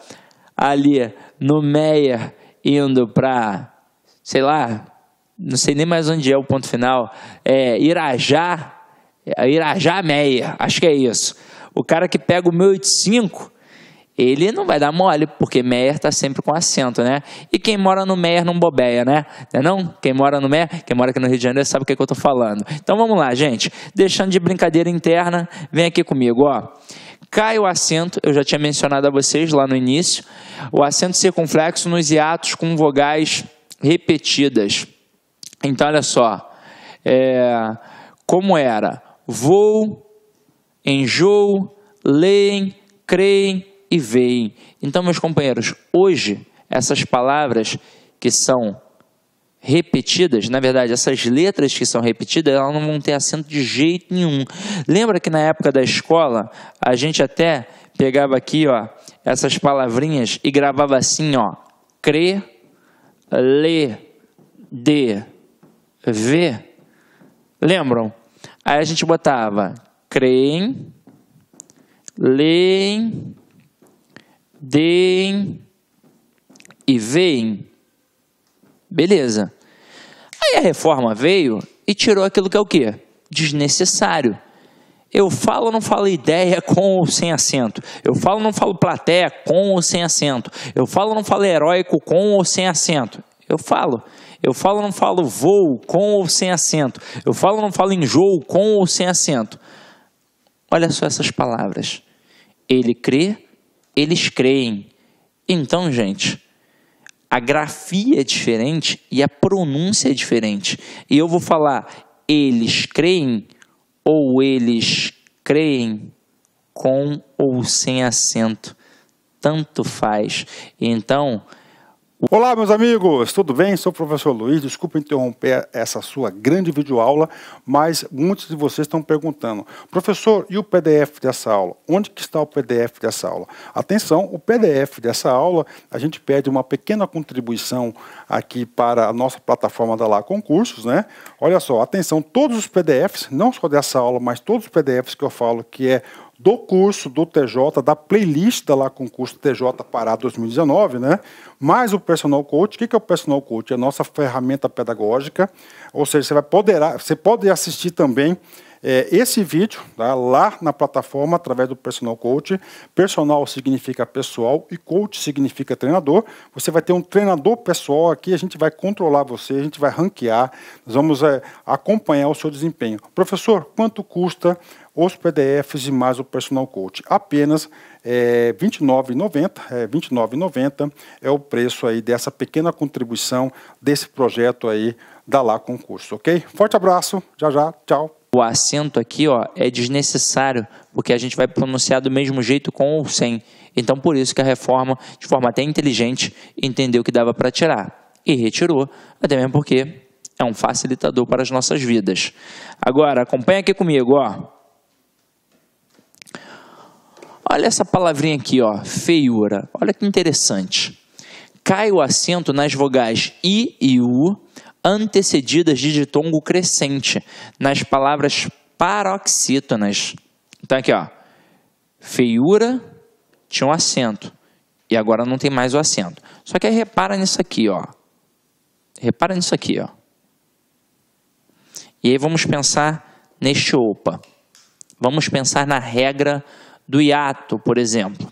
ali no Meyer indo para, sei lá, não sei nem mais onde é o ponto final, é Irajá, é Irajá Meia, acho que é isso. O cara que pega o 1085, ele não vai dar mole, porque Meier está sempre com acento, né? E quem mora no Meier não bobeia, né? Não, é não? Quem mora no Meier, quem mora aqui no Rio de Janeiro sabe o que, é que eu estou falando. Então vamos lá, gente. Deixando de brincadeira interna, vem aqui comigo, ó. Cai o acento, eu já tinha mencionado a vocês lá no início, o acento circunflexo nos hiatos com vogais repetidas. Então, olha só, é, como era? Vou, enjoo, leem, creem e veem. Então, meus companheiros, hoje, essas palavras que são repetidas, na verdade, essas letras que são repetidas, elas não vão ter acento de jeito nenhum. Lembra que na época da escola, a gente até pegava aqui, ó, essas palavrinhas e gravava assim, ó, cre, le, de, ver. Lembram? Aí a gente botava creem, leem, deem e veem. Beleza. Aí a reforma veio e tirou aquilo que é o quê? Desnecessário. Eu falo ou não falo ideia com ou sem acento? Eu falo ou não falo plateia com ou sem acento? Eu falo ou não falo heróico com ou sem acento? Eu falo. Eu falo ou não falo vou com ou sem acento. Eu falo ou não falo enjoo com ou sem acento. Olha só essas palavras. Ele crê, eles creem. Então, gente, a grafia é diferente e a pronúncia é diferente. E eu vou falar eles creem ou eles creem com ou sem acento. Tanto faz. Então, Olá, meus amigos, tudo bem? Sou o professor Luiz. Desculpa interromper essa sua grande videoaula, mas muitos de vocês estão perguntando: professor, e o PDF dessa aula? Onde que está o PDF dessa aula? Atenção, o PDF dessa aula, a gente pede uma pequena contribuição aqui para a nossa plataforma da Lá Concursos, né? Olha só, atenção, todos os PDFs, não só dessa aula, mas todos os PDFs que eu falo que é do curso do TJ, da playlist da lá concurso TJ Pará 2019, né? Mais o personal coach. O que é o personal coach? É a nossa ferramenta pedagógica, ou seja, você vai poderá, você pode assistir também é, esse vídeo tá, lá na plataforma através do Personal Coach. Personal significa pessoal e coach significa treinador. Você vai ter um treinador pessoal aqui, a gente vai controlar você, a gente vai ranquear, nós vamos é, acompanhar o seu desempenho. Professor, quanto custa os PDFs e mais o Personal Coach? Apenas é, R$ 29,90. É, 29,90 é o preço aí dessa pequena contribuição desse projeto aí da Lá Concurso, ok? Forte abraço, já já, tchau o acento aqui ó, é desnecessário, porque a gente vai pronunciar do mesmo jeito com ou sem. Então, por isso que a reforma, de forma até inteligente, entendeu que dava para tirar e retirou, até mesmo porque é um facilitador para as nossas vidas. Agora, acompanha aqui comigo, ó. Olha essa palavrinha aqui, ó, feiura. Olha que interessante. Cai o acento nas vogais i e u antecedidas de ditongo crescente nas palavras paroxítonas. Então aqui, ó, feiura tinha um acento e agora não tem mais o acento. Só que aí repara nisso aqui, ó. Repara nisso aqui, ó. E aí vamos pensar neste opa. Vamos pensar na regra do hiato, por exemplo.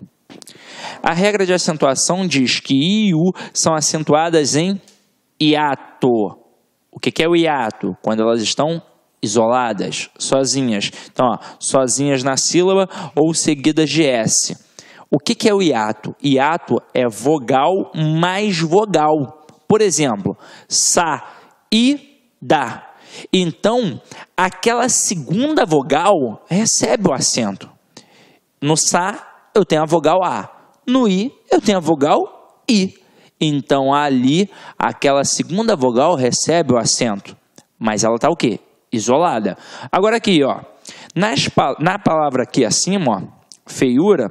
A regra de acentuação diz que i e u são acentuadas em hiato. O que, que é o hiato? Quando elas estão isoladas, sozinhas. Então, ó, sozinhas na sílaba ou seguidas de S. O que, que é o hiato? Hiato é vogal mais vogal. Por exemplo, sa, i, da. Então, aquela segunda vogal recebe o acento. No sa, eu tenho a vogal A. No i, eu tenho a vogal I. Então ali, aquela segunda vogal recebe o acento, mas ela está o quê? Isolada. Agora aqui, ó, nas, na palavra aqui acima, ó, feiura,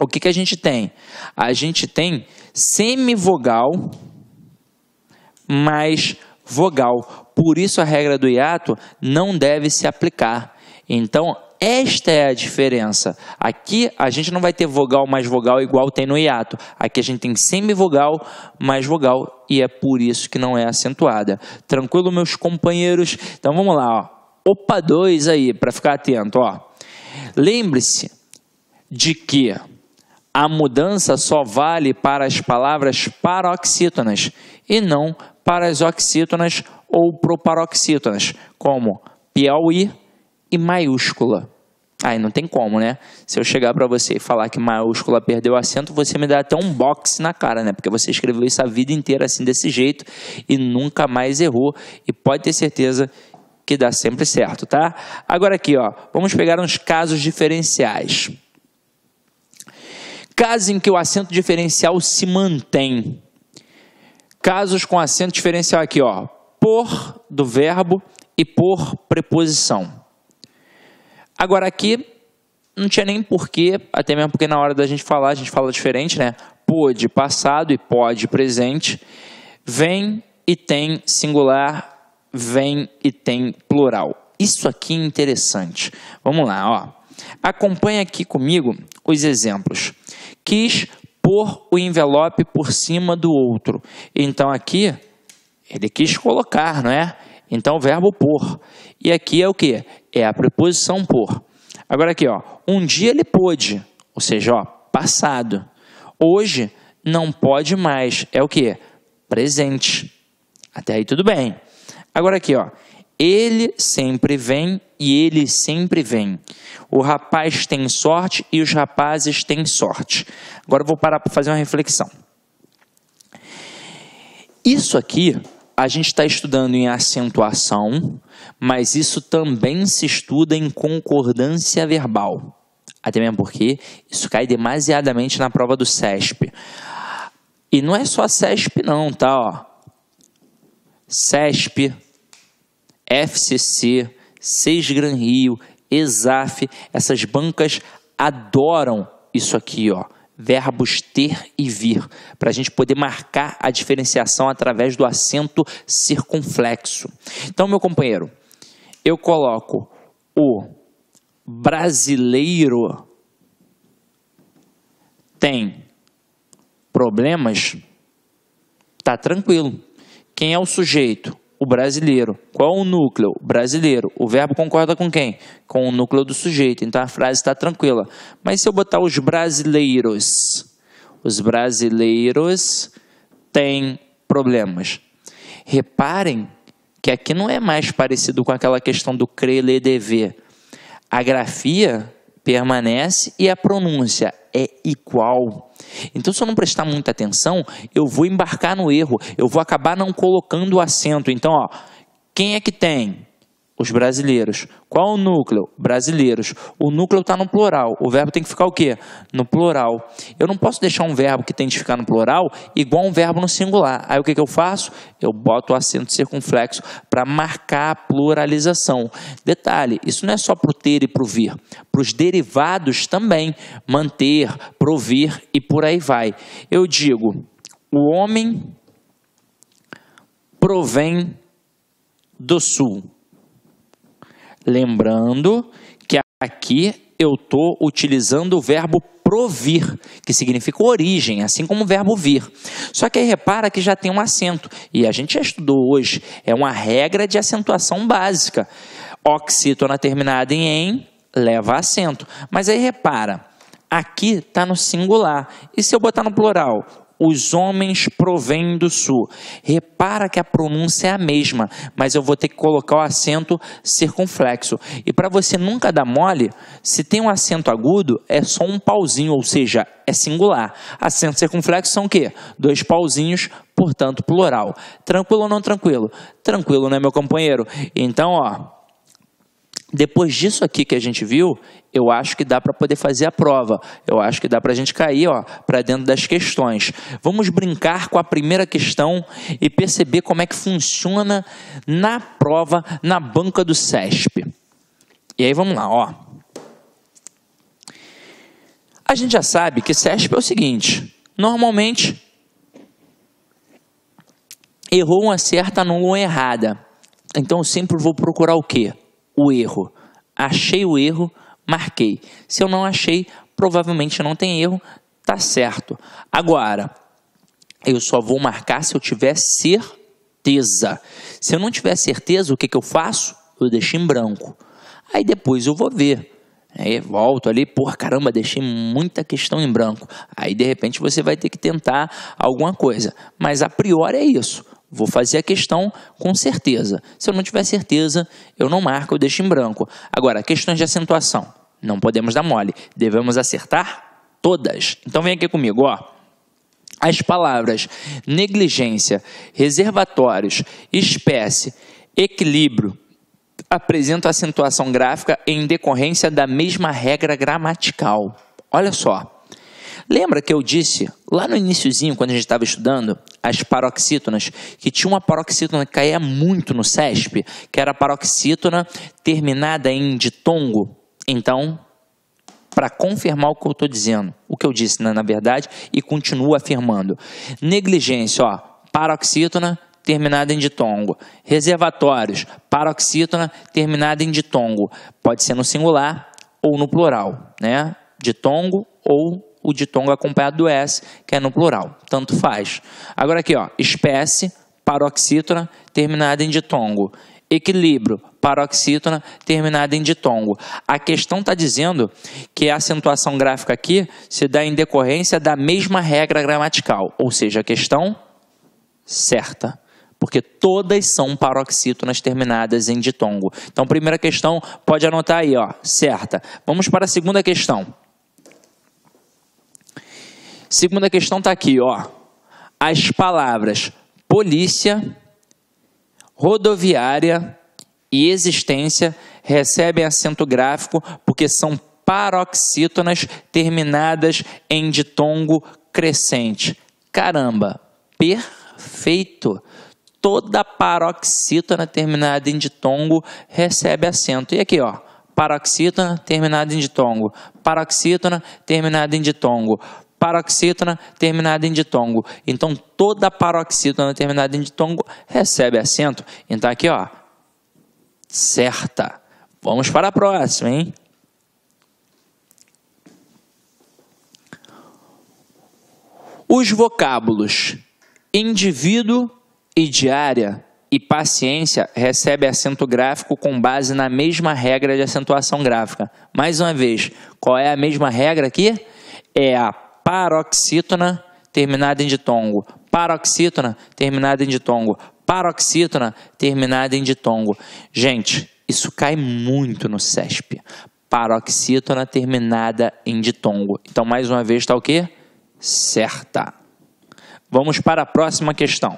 o que, que a gente tem? A gente tem semivogal mais vogal. Por isso a regra do hiato não deve se aplicar. Então, esta é a diferença. Aqui a gente não vai ter vogal mais vogal igual tem no hiato. Aqui a gente tem semivogal mais vogal e é por isso que não é acentuada. Tranquilo, meus companheiros? Então vamos lá, ó. Opa dois aí, para ficar atento, ó. Lembre-se de que a mudança só vale para as palavras paroxítonas e não para as oxítonas ou proparoxítonas, como Piauí, e maiúscula. Aí não tem como, né? Se eu chegar para você e falar que maiúscula perdeu acento, você me dá até um box na cara, né? Porque você escreveu isso a vida inteira assim desse jeito e nunca mais errou e pode ter certeza que dá sempre certo, tá? Agora aqui, ó, vamos pegar uns casos diferenciais. Casos em que o acento diferencial se mantém. Casos com acento diferencial aqui, ó, por do verbo e por preposição. Agora aqui não tinha nem porquê, até mesmo porque na hora da gente falar, a gente fala diferente, né? Pôde passado e pode presente. Vem e tem singular, vem e tem plural. Isso aqui é interessante. Vamos lá, ó. Acompanha aqui comigo os exemplos. Quis pôr o envelope por cima do outro. Então aqui ele quis colocar, não é? Então o verbo pôr. E aqui é o que? É a preposição por. Agora aqui, ó, um dia ele pôde, ou seja, ó, passado. Hoje não pode mais, é o que? Presente. Até aí tudo bem. Agora aqui, ó, ele sempre vem e ele sempre vem. O rapaz tem sorte e os rapazes têm sorte. Agora eu vou parar para fazer uma reflexão. Isso aqui a gente está estudando em acentuação, mas isso também se estuda em concordância verbal. Até mesmo porque isso cai demasiadamente na prova do CESP. E não é só CESP não, tá? Ó. CESP, FCC, Seis Gran Rio, ESAF, essas bancas adoram isso aqui, ó verbos ter e vir, para a gente poder marcar a diferenciação através do acento circunflexo. Então, meu companheiro, eu coloco o brasileiro tem problemas, tá tranquilo. Quem é o sujeito? o brasileiro. Qual o núcleo? brasileiro. O verbo concorda com quem? Com o núcleo do sujeito. Então a frase está tranquila. Mas se eu botar os brasileiros, os brasileiros têm problemas. Reparem que aqui não é mais parecido com aquela questão do crer, ler, dever. A grafia permanece e a pronúncia é igual. Então, se eu não prestar muita atenção, eu vou embarcar no erro, eu vou acabar não colocando o acento. Então, ó, quem é que tem? Os brasileiros. Qual o núcleo? Brasileiros. O núcleo está no plural. O verbo tem que ficar o quê? No plural. Eu não posso deixar um verbo que tem que ficar no plural igual um verbo no singular. Aí o que, que eu faço? Eu boto o acento circunflexo para marcar a pluralização. Detalhe, isso não é só para o ter e para o vir. Para os derivados também. Manter, provir e por aí vai. Eu digo, o homem provém do sul. Lembrando que aqui eu estou utilizando o verbo provir, que significa origem, assim como o verbo vir. Só que aí repara que já tem um acento, e a gente já estudou hoje, é uma regra de acentuação básica. Oxítona terminada em em leva acento. Mas aí repara, aqui está no singular. E se eu botar no plural? os homens provêm do sul. Repara que a pronúncia é a mesma, mas eu vou ter que colocar o acento circunflexo. E para você nunca dar mole, se tem um acento agudo, é só um pauzinho, ou seja, é singular. Acento circunflexo são o quê? Dois pauzinhos, portanto, plural. Tranquilo ou não tranquilo? Tranquilo, né, meu companheiro? Então, ó, depois disso aqui que a gente viu, eu acho que dá para poder fazer a prova. Eu acho que dá para a gente cair para dentro das questões. Vamos brincar com a primeira questão e perceber como é que funciona na prova, na banca do CESP. E aí vamos lá, ó. A gente já sabe que CESP é o seguinte: normalmente errou uma acerta, não uma errada. Então eu sempre vou procurar o quê? o erro. Achei o erro, marquei. Se eu não achei, provavelmente não tem erro, tá certo. Agora, eu só vou marcar se eu tiver certeza. Se eu não tiver certeza, o que, que eu faço? Eu deixo em branco. Aí depois eu vou ver. Aí volto ali, porra, caramba, deixei muita questão em branco. Aí de repente você vai ter que tentar alguma coisa. Mas a priori é isso. Vou fazer a questão com certeza. Se eu não tiver certeza, eu não marco, eu deixo em branco. Agora, questões de acentuação. Não podemos dar mole. Devemos acertar todas. Então vem aqui comigo, ó. As palavras negligência, reservatórios, espécie, equilíbrio apresentam acentuação gráfica em decorrência da mesma regra gramatical. Olha só. Lembra que eu disse lá no iníciozinho, quando a gente estava estudando, as paroxítonas, que tinha uma paroxítona que caía muito no CESP, que era a paroxítona terminada em ditongo. Então, para confirmar o que eu estou dizendo, o que eu disse né, na verdade, e continuo afirmando. Negligência, ó, paroxítona terminada em ditongo. Reservatórios, paroxítona terminada em ditongo. Pode ser no singular ou no plural, né? Ditongo ou o ditongo acompanhado do S, que é no plural. Tanto faz. Agora aqui, ó, espécie, paroxítona, terminada em ditongo. Equilíbrio, paroxítona, terminada em ditongo. A questão está dizendo que a acentuação gráfica aqui se dá em decorrência da mesma regra gramatical, ou seja, a questão certa porque todas são paroxítonas terminadas em ditongo. Então, primeira questão, pode anotar aí, ó, certa. Vamos para a segunda questão. Segunda questão está aqui, ó. As palavras polícia, rodoviária e existência recebem acento gráfico porque são paroxítonas terminadas em ditongo crescente. Caramba, perfeito! Toda paroxítona terminada em ditongo recebe acento. E aqui, ó, paroxítona terminada em ditongo, paroxítona terminada em ditongo, paroxítona terminada em ditongo. Então, toda paroxítona terminada em ditongo recebe acento. Então, aqui, ó, certa. Vamos para a próxima, hein? Os vocábulos indivíduo e diária e paciência recebe acento gráfico com base na mesma regra de acentuação gráfica. Mais uma vez, qual é a mesma regra aqui? É a paroxítona terminada em ditongo, paroxítona terminada em ditongo, paroxítona terminada em ditongo. Gente, isso cai muito no CESP. Paroxítona terminada em ditongo. Então, mais uma vez, está o quê? Certa. Vamos para a próxima questão.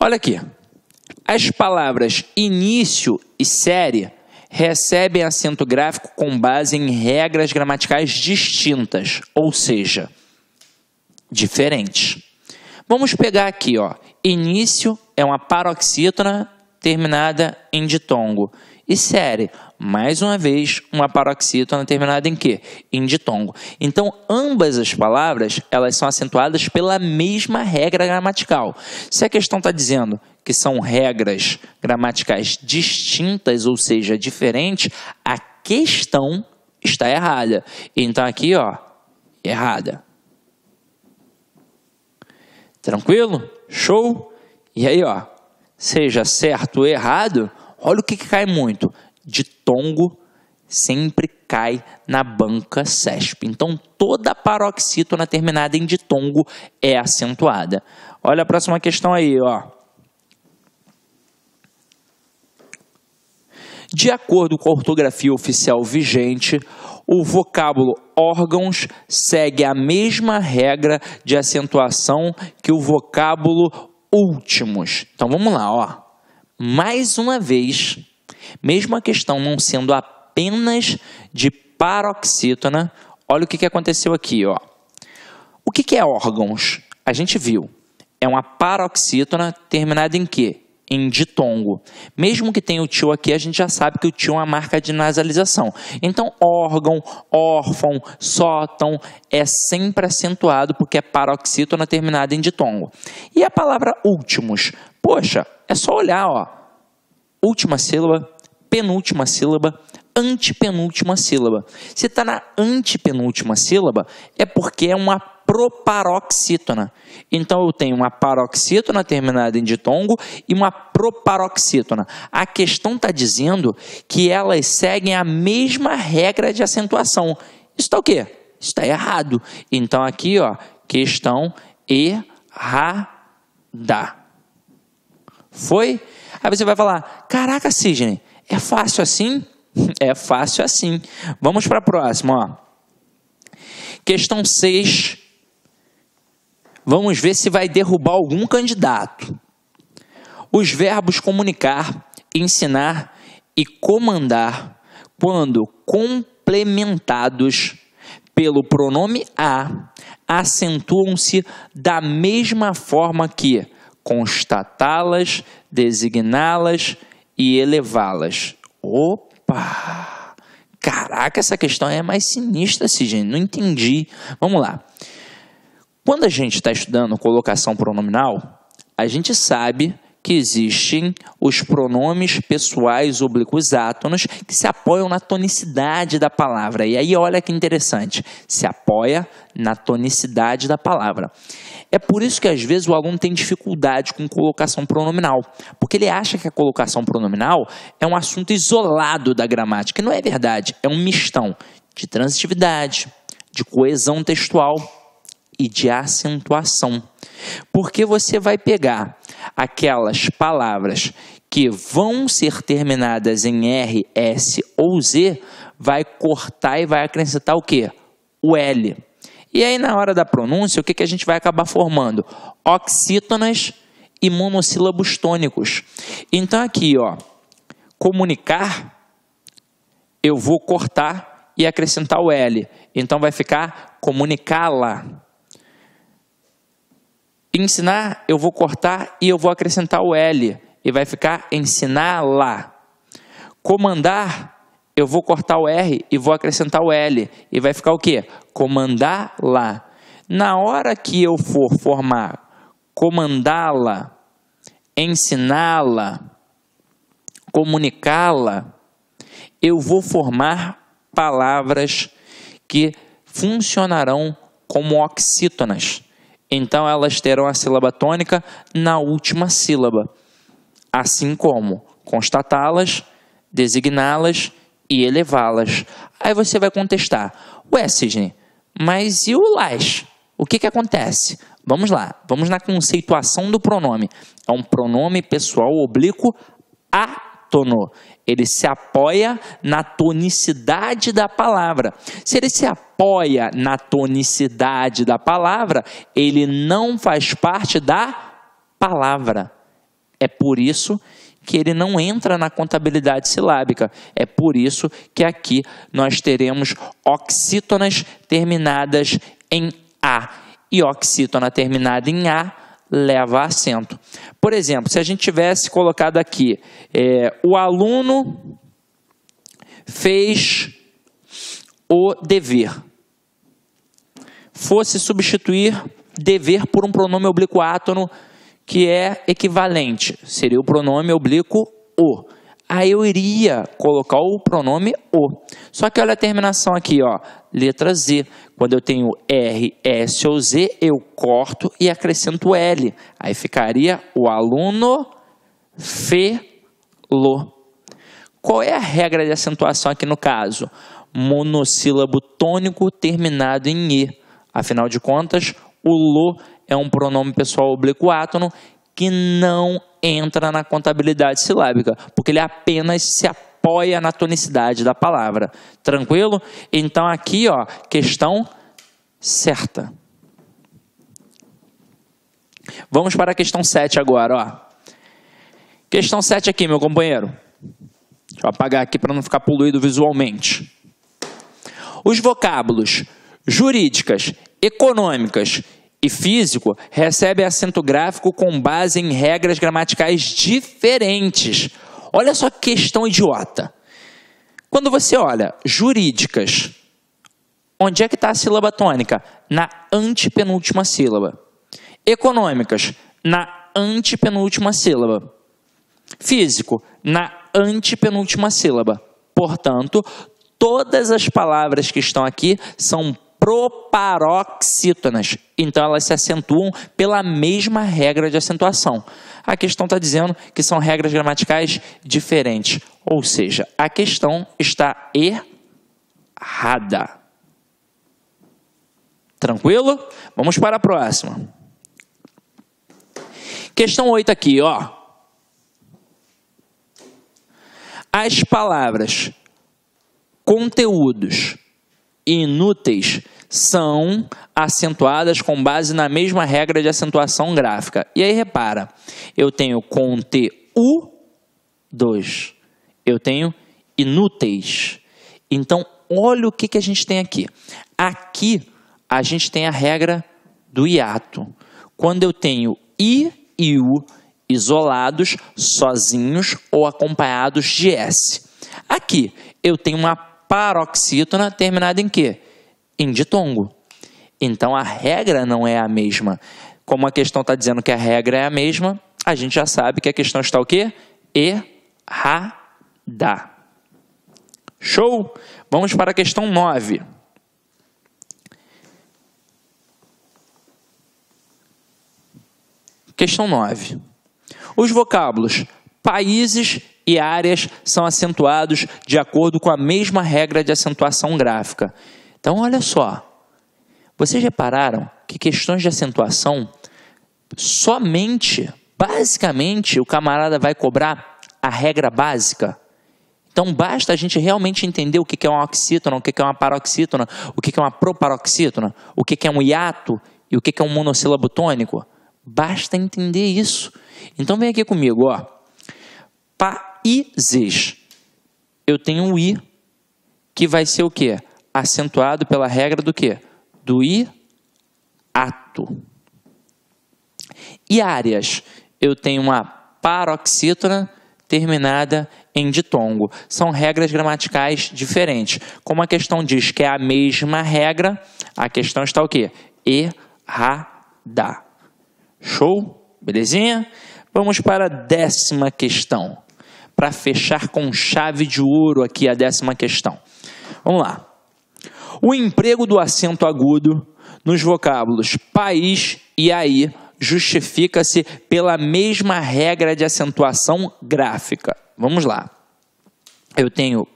Olha aqui, as palavras início e série recebem acento gráfico com base em regras gramaticais distintas, ou seja, diferentes. Vamos pegar aqui, ó. Início é uma paroxítona terminada em ditongo. E série, mais uma vez, uma paroxítona terminada em quê? Em ditongo. Então, ambas as palavras, elas são acentuadas pela mesma regra gramatical. Se a questão está dizendo que são regras gramaticais distintas, ou seja, diferentes, a questão está errada. Então aqui, ó, errada. Tranquilo? Show? E aí, ó, seja certo ou errado, olha o que, que cai muito. De tongo sempre cai na banca CESP. Então, toda paroxítona terminada em ditongo é acentuada. Olha a próxima questão aí, ó. De acordo com a ortografia oficial vigente, o vocábulo órgãos segue a mesma regra de acentuação que o vocábulo últimos. Então vamos lá, ó. Mais uma vez, mesmo a questão não sendo apenas de paroxítona, olha o que, que aconteceu aqui, ó. O que, que é órgãos? A gente viu. É uma paroxítona terminada em quê? em ditongo. Mesmo que tenha o tio aqui, a gente já sabe que o tio é uma marca de nasalização. Então, órgão, órfão, sótão é sempre acentuado porque é paroxítona terminada em ditongo. E a palavra últimos? Poxa, é só olhar, ó. Última sílaba, penúltima sílaba, antepenúltima sílaba. Se está na antepenúltima sílaba, é porque é uma proparoxítona. Então eu tenho uma paroxítona terminada em ditongo e uma proparoxítona. A questão está dizendo que elas seguem a mesma regra de acentuação. Isso está o quê? Isso está errado. Então aqui, ó, questão errada. Foi? Aí você vai falar: caraca, Sidney, é fácil assim? É fácil assim. Vamos para a próxima, ó. Questão 6. Vamos ver se vai derrubar algum candidato. Os verbos comunicar, ensinar e comandar, quando complementados pelo pronome a, acentuam-se da mesma forma que constatá-las, designá-las e elevá-las. Opa! Opa! Caraca, essa questão é mais sinistra, Sidney. Não entendi. Vamos lá. Quando a gente está estudando colocação pronominal, a gente sabe que existem os pronomes pessoais oblíquos átonos que se apoiam na tonicidade da palavra. E aí, olha que interessante, se apoia na tonicidade da palavra. É por isso que às vezes o aluno tem dificuldade com colocação pronominal, porque ele acha que a colocação pronominal é um assunto isolado da gramática. E não é verdade, é um mistão de transitividade, de coesão textual e de acentuação. Porque você vai pegar aquelas palavras que vão ser terminadas em R, S ou Z, vai cortar e vai acrescentar o quê? O L. E aí, na hora da pronúncia, o que, que a gente vai acabar formando? Oxítonas e monossílabos tônicos. Então, aqui, ó, comunicar, eu vou cortar e acrescentar o L. Então, vai ficar comunicá-la. Ensinar, eu vou cortar e eu vou acrescentar o L. E vai ficar ensinar lá. Comandar, eu vou cortar o R e vou acrescentar o L. E vai ficar o quê? Comandar lá. Na hora que eu for formar comandá-la, ensiná-la, comunicá-la, eu vou formar palavras que funcionarão como oxítonas. Então elas terão a sílaba tônica na última sílaba, assim como constatá-las, designá-las e elevá-las. Aí você vai contestar: Ué, Sidney, mas e o las? O que, que acontece? Vamos lá, vamos na conceituação do pronome. É um pronome pessoal oblíquo átono ele se apoia na tonicidade da palavra. Se ele se apoia na tonicidade da palavra, ele não faz parte da palavra. É por isso que ele não entra na contabilidade silábica. É por isso que aqui nós teremos oxítonas terminadas em A. E oxítona terminada em A leva assento. Por exemplo, se a gente tivesse colocado aqui, é, o aluno fez o dever. Fosse substituir dever por um pronome oblíquo átono que é equivalente, seria o pronome oblíquo o aí eu iria colocar o pronome o. Só que olha a terminação aqui, ó, letra Z. Quando eu tenho R, S ou Z, eu corto e acrescento L. Aí ficaria o aluno felo. Qual é a regra de acentuação aqui no caso? Monossílabo tônico terminado em E. Afinal de contas, o lo é um pronome pessoal oblíquo átono que não entra na contabilidade silábica, porque ele apenas se apoia na tonicidade da palavra. Tranquilo? Então aqui, ó, questão certa. Vamos para a questão 7 agora, ó. Questão 7 aqui, meu companheiro. Deixa eu apagar aqui para não ficar poluído visualmente. Os vocábulos jurídicas, econômicas e físico recebe acento gráfico com base em regras gramaticais diferentes. Olha só que questão idiota. Quando você olha jurídicas, onde é que está a sílaba tônica? Na antepenúltima sílaba. Econômicas, na antepenúltima sílaba. Físico, na antepenúltima sílaba. Portanto, todas as palavras que estão aqui são proparoxítonas. Então elas se acentuam pela mesma regra de acentuação. A questão está dizendo que são regras gramaticais diferentes. Ou seja, a questão está errada. Tranquilo? Vamos para a próxima. Questão 8 aqui, ó. As palavras conteúdos inúteis são acentuadas com base na mesma regra de acentuação gráfica. E aí repara, eu tenho com TU2, eu tenho inúteis. Então, olha o que, que a gente tem aqui. Aqui a gente tem a regra do hiato. Quando eu tenho I e U isolados, sozinhos ou acompanhados de S. Aqui eu tenho uma paroxítona terminada em quê? Em ditongo. Então a regra não é a mesma. Como a questão está dizendo que a regra é a mesma, a gente já sabe que a questão está o quê? Errada. Show? Vamos para a questão 9. Questão 9. Os vocábulos países e áreas são acentuados de acordo com a mesma regra de acentuação gráfica. Então, olha só. Vocês repararam que questões de acentuação, somente, basicamente, o camarada vai cobrar a regra básica. Então, basta a gente realmente entender o que é uma oxítona, o que é uma paroxítona, o que é uma proparoxítona, o que é um hiato e o que é um monossílabo tônico. Basta entender isso. Então, vem aqui comigo, ó. Pa raízes. Eu tenho um i que vai ser o quê? Acentuado pela regra do quê? Do i ato. E áreas? Eu tenho uma paroxítona terminada em ditongo. São regras gramaticais diferentes. Como a questão diz que é a mesma regra, a questão está o quê? Errada. Show? Belezinha? Vamos para a décima questão para fechar com chave de ouro aqui a décima questão. Vamos lá. O emprego do acento agudo nos vocábulos país e aí justifica-se pela mesma regra de acentuação gráfica. Vamos lá. Eu tenho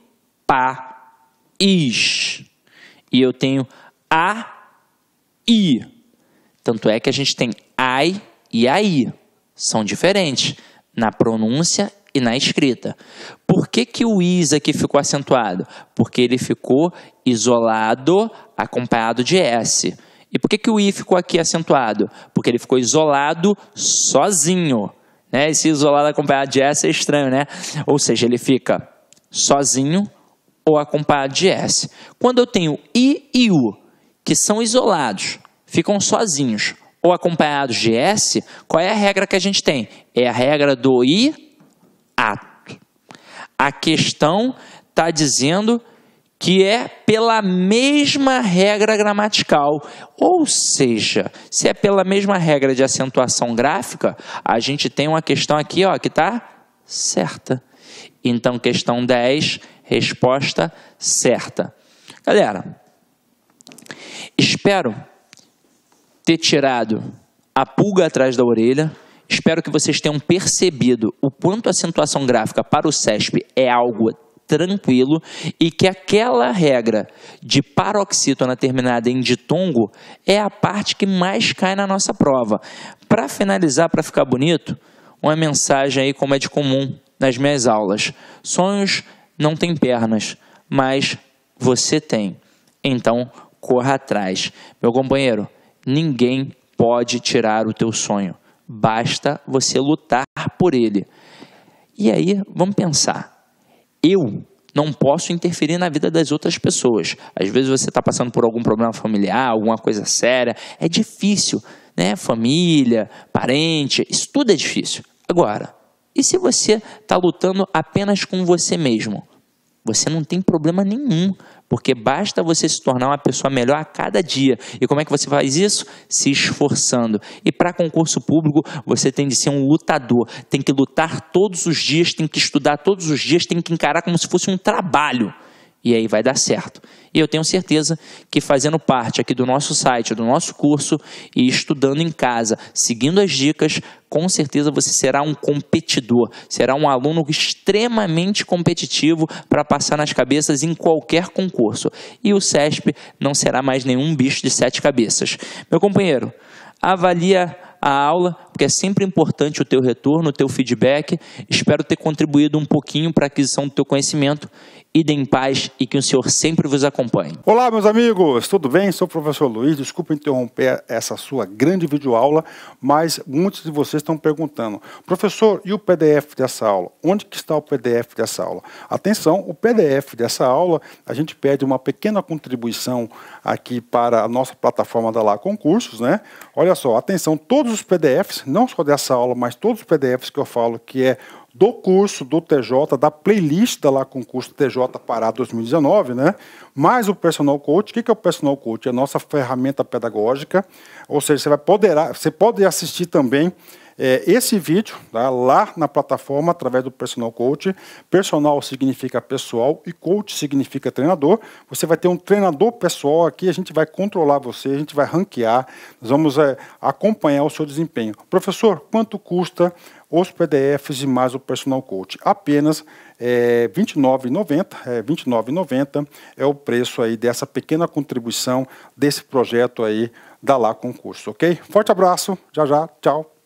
país e eu tenho a i. Tanto é que a gente tem ai e aí. São diferentes na pronúncia e na escrita. Por que, que o is aqui ficou acentuado? Porque ele ficou isolado acompanhado de s. E por que, que o i ficou aqui acentuado? Porque ele ficou isolado sozinho. Né? Esse isolado acompanhado de s é estranho, né? Ou seja, ele fica sozinho ou acompanhado de s. Quando eu tenho i e u, que são isolados, ficam sozinhos ou acompanhados de s, qual é a regra que a gente tem? É a regra do i ato. A questão está dizendo que é pela mesma regra gramatical. Ou seja, se é pela mesma regra de acentuação gráfica, a gente tem uma questão aqui ó, que está certa. Então, questão 10, resposta certa. Galera, espero ter tirado a pulga atrás da orelha Espero que vocês tenham percebido o quanto a acentuação gráfica para o CESP é algo tranquilo e que aquela regra de paroxítona terminada em ditongo é a parte que mais cai na nossa prova. Para finalizar, para ficar bonito, uma mensagem aí como é de comum nas minhas aulas. Sonhos não têm pernas, mas você tem. Então, corra atrás. Meu companheiro, ninguém pode tirar o teu sonho basta você lutar por ele. E aí, vamos pensar. Eu não posso interferir na vida das outras pessoas. Às vezes você está passando por algum problema familiar, alguma coisa séria, é difícil, né? Família, parente, isso tudo é difícil. Agora, e se você está lutando apenas com você mesmo? Você não tem problema nenhum porque basta você se tornar uma pessoa melhor a cada dia. E como é que você faz isso? Se esforçando. E para concurso público, você tem de ser um lutador. Tem que lutar todos os dias, tem que estudar todos os dias, tem que encarar como se fosse um trabalho. E aí vai dar certo. E eu tenho certeza que fazendo parte aqui do nosso site, do nosso curso e estudando em casa, seguindo as dicas, com certeza você será um competidor, será um aluno extremamente competitivo para passar nas cabeças em qualquer concurso. E o CESP não será mais nenhum bicho de sete cabeças. Meu companheiro, avalia a aula, porque é sempre importante o teu retorno, o teu feedback. Espero ter contribuído um pouquinho para a aquisição do teu conhecimento idem em paz e que o Senhor sempre vos acompanhe. Olá, meus amigos, tudo bem? Sou o professor Luiz. Desculpa interromper essa sua grande videoaula, mas muitos de vocês estão perguntando: professor, e o PDF dessa aula? Onde que está o PDF dessa aula? Atenção, o PDF dessa aula, a gente pede uma pequena contribuição aqui para a nossa plataforma da Lá Concursos, né? Olha só, atenção, todos os PDFs, não só dessa aula, mas todos os PDFs que eu falo que é do curso do TJ, da playlist da lá concurso TJ Pará 2019, né? Mais o personal coach. O que é o personal coach? É a nossa ferramenta pedagógica. Ou seja, você vai poderá, você pode assistir também é, esse vídeo tá? lá na plataforma através do personal coach. Personal significa pessoal e coach significa treinador. Você vai ter um treinador pessoal aqui. A gente vai controlar você, a gente vai ranquear. Nós vamos é, acompanhar o seu desempenho. Professor, quanto custa? os PDFs e mais o personal coach. Apenas é, R$ 29,90, é, 29,90 é o preço aí dessa pequena contribuição desse projeto aí da Lá Concurso, ok? Forte abraço, já já, tchau.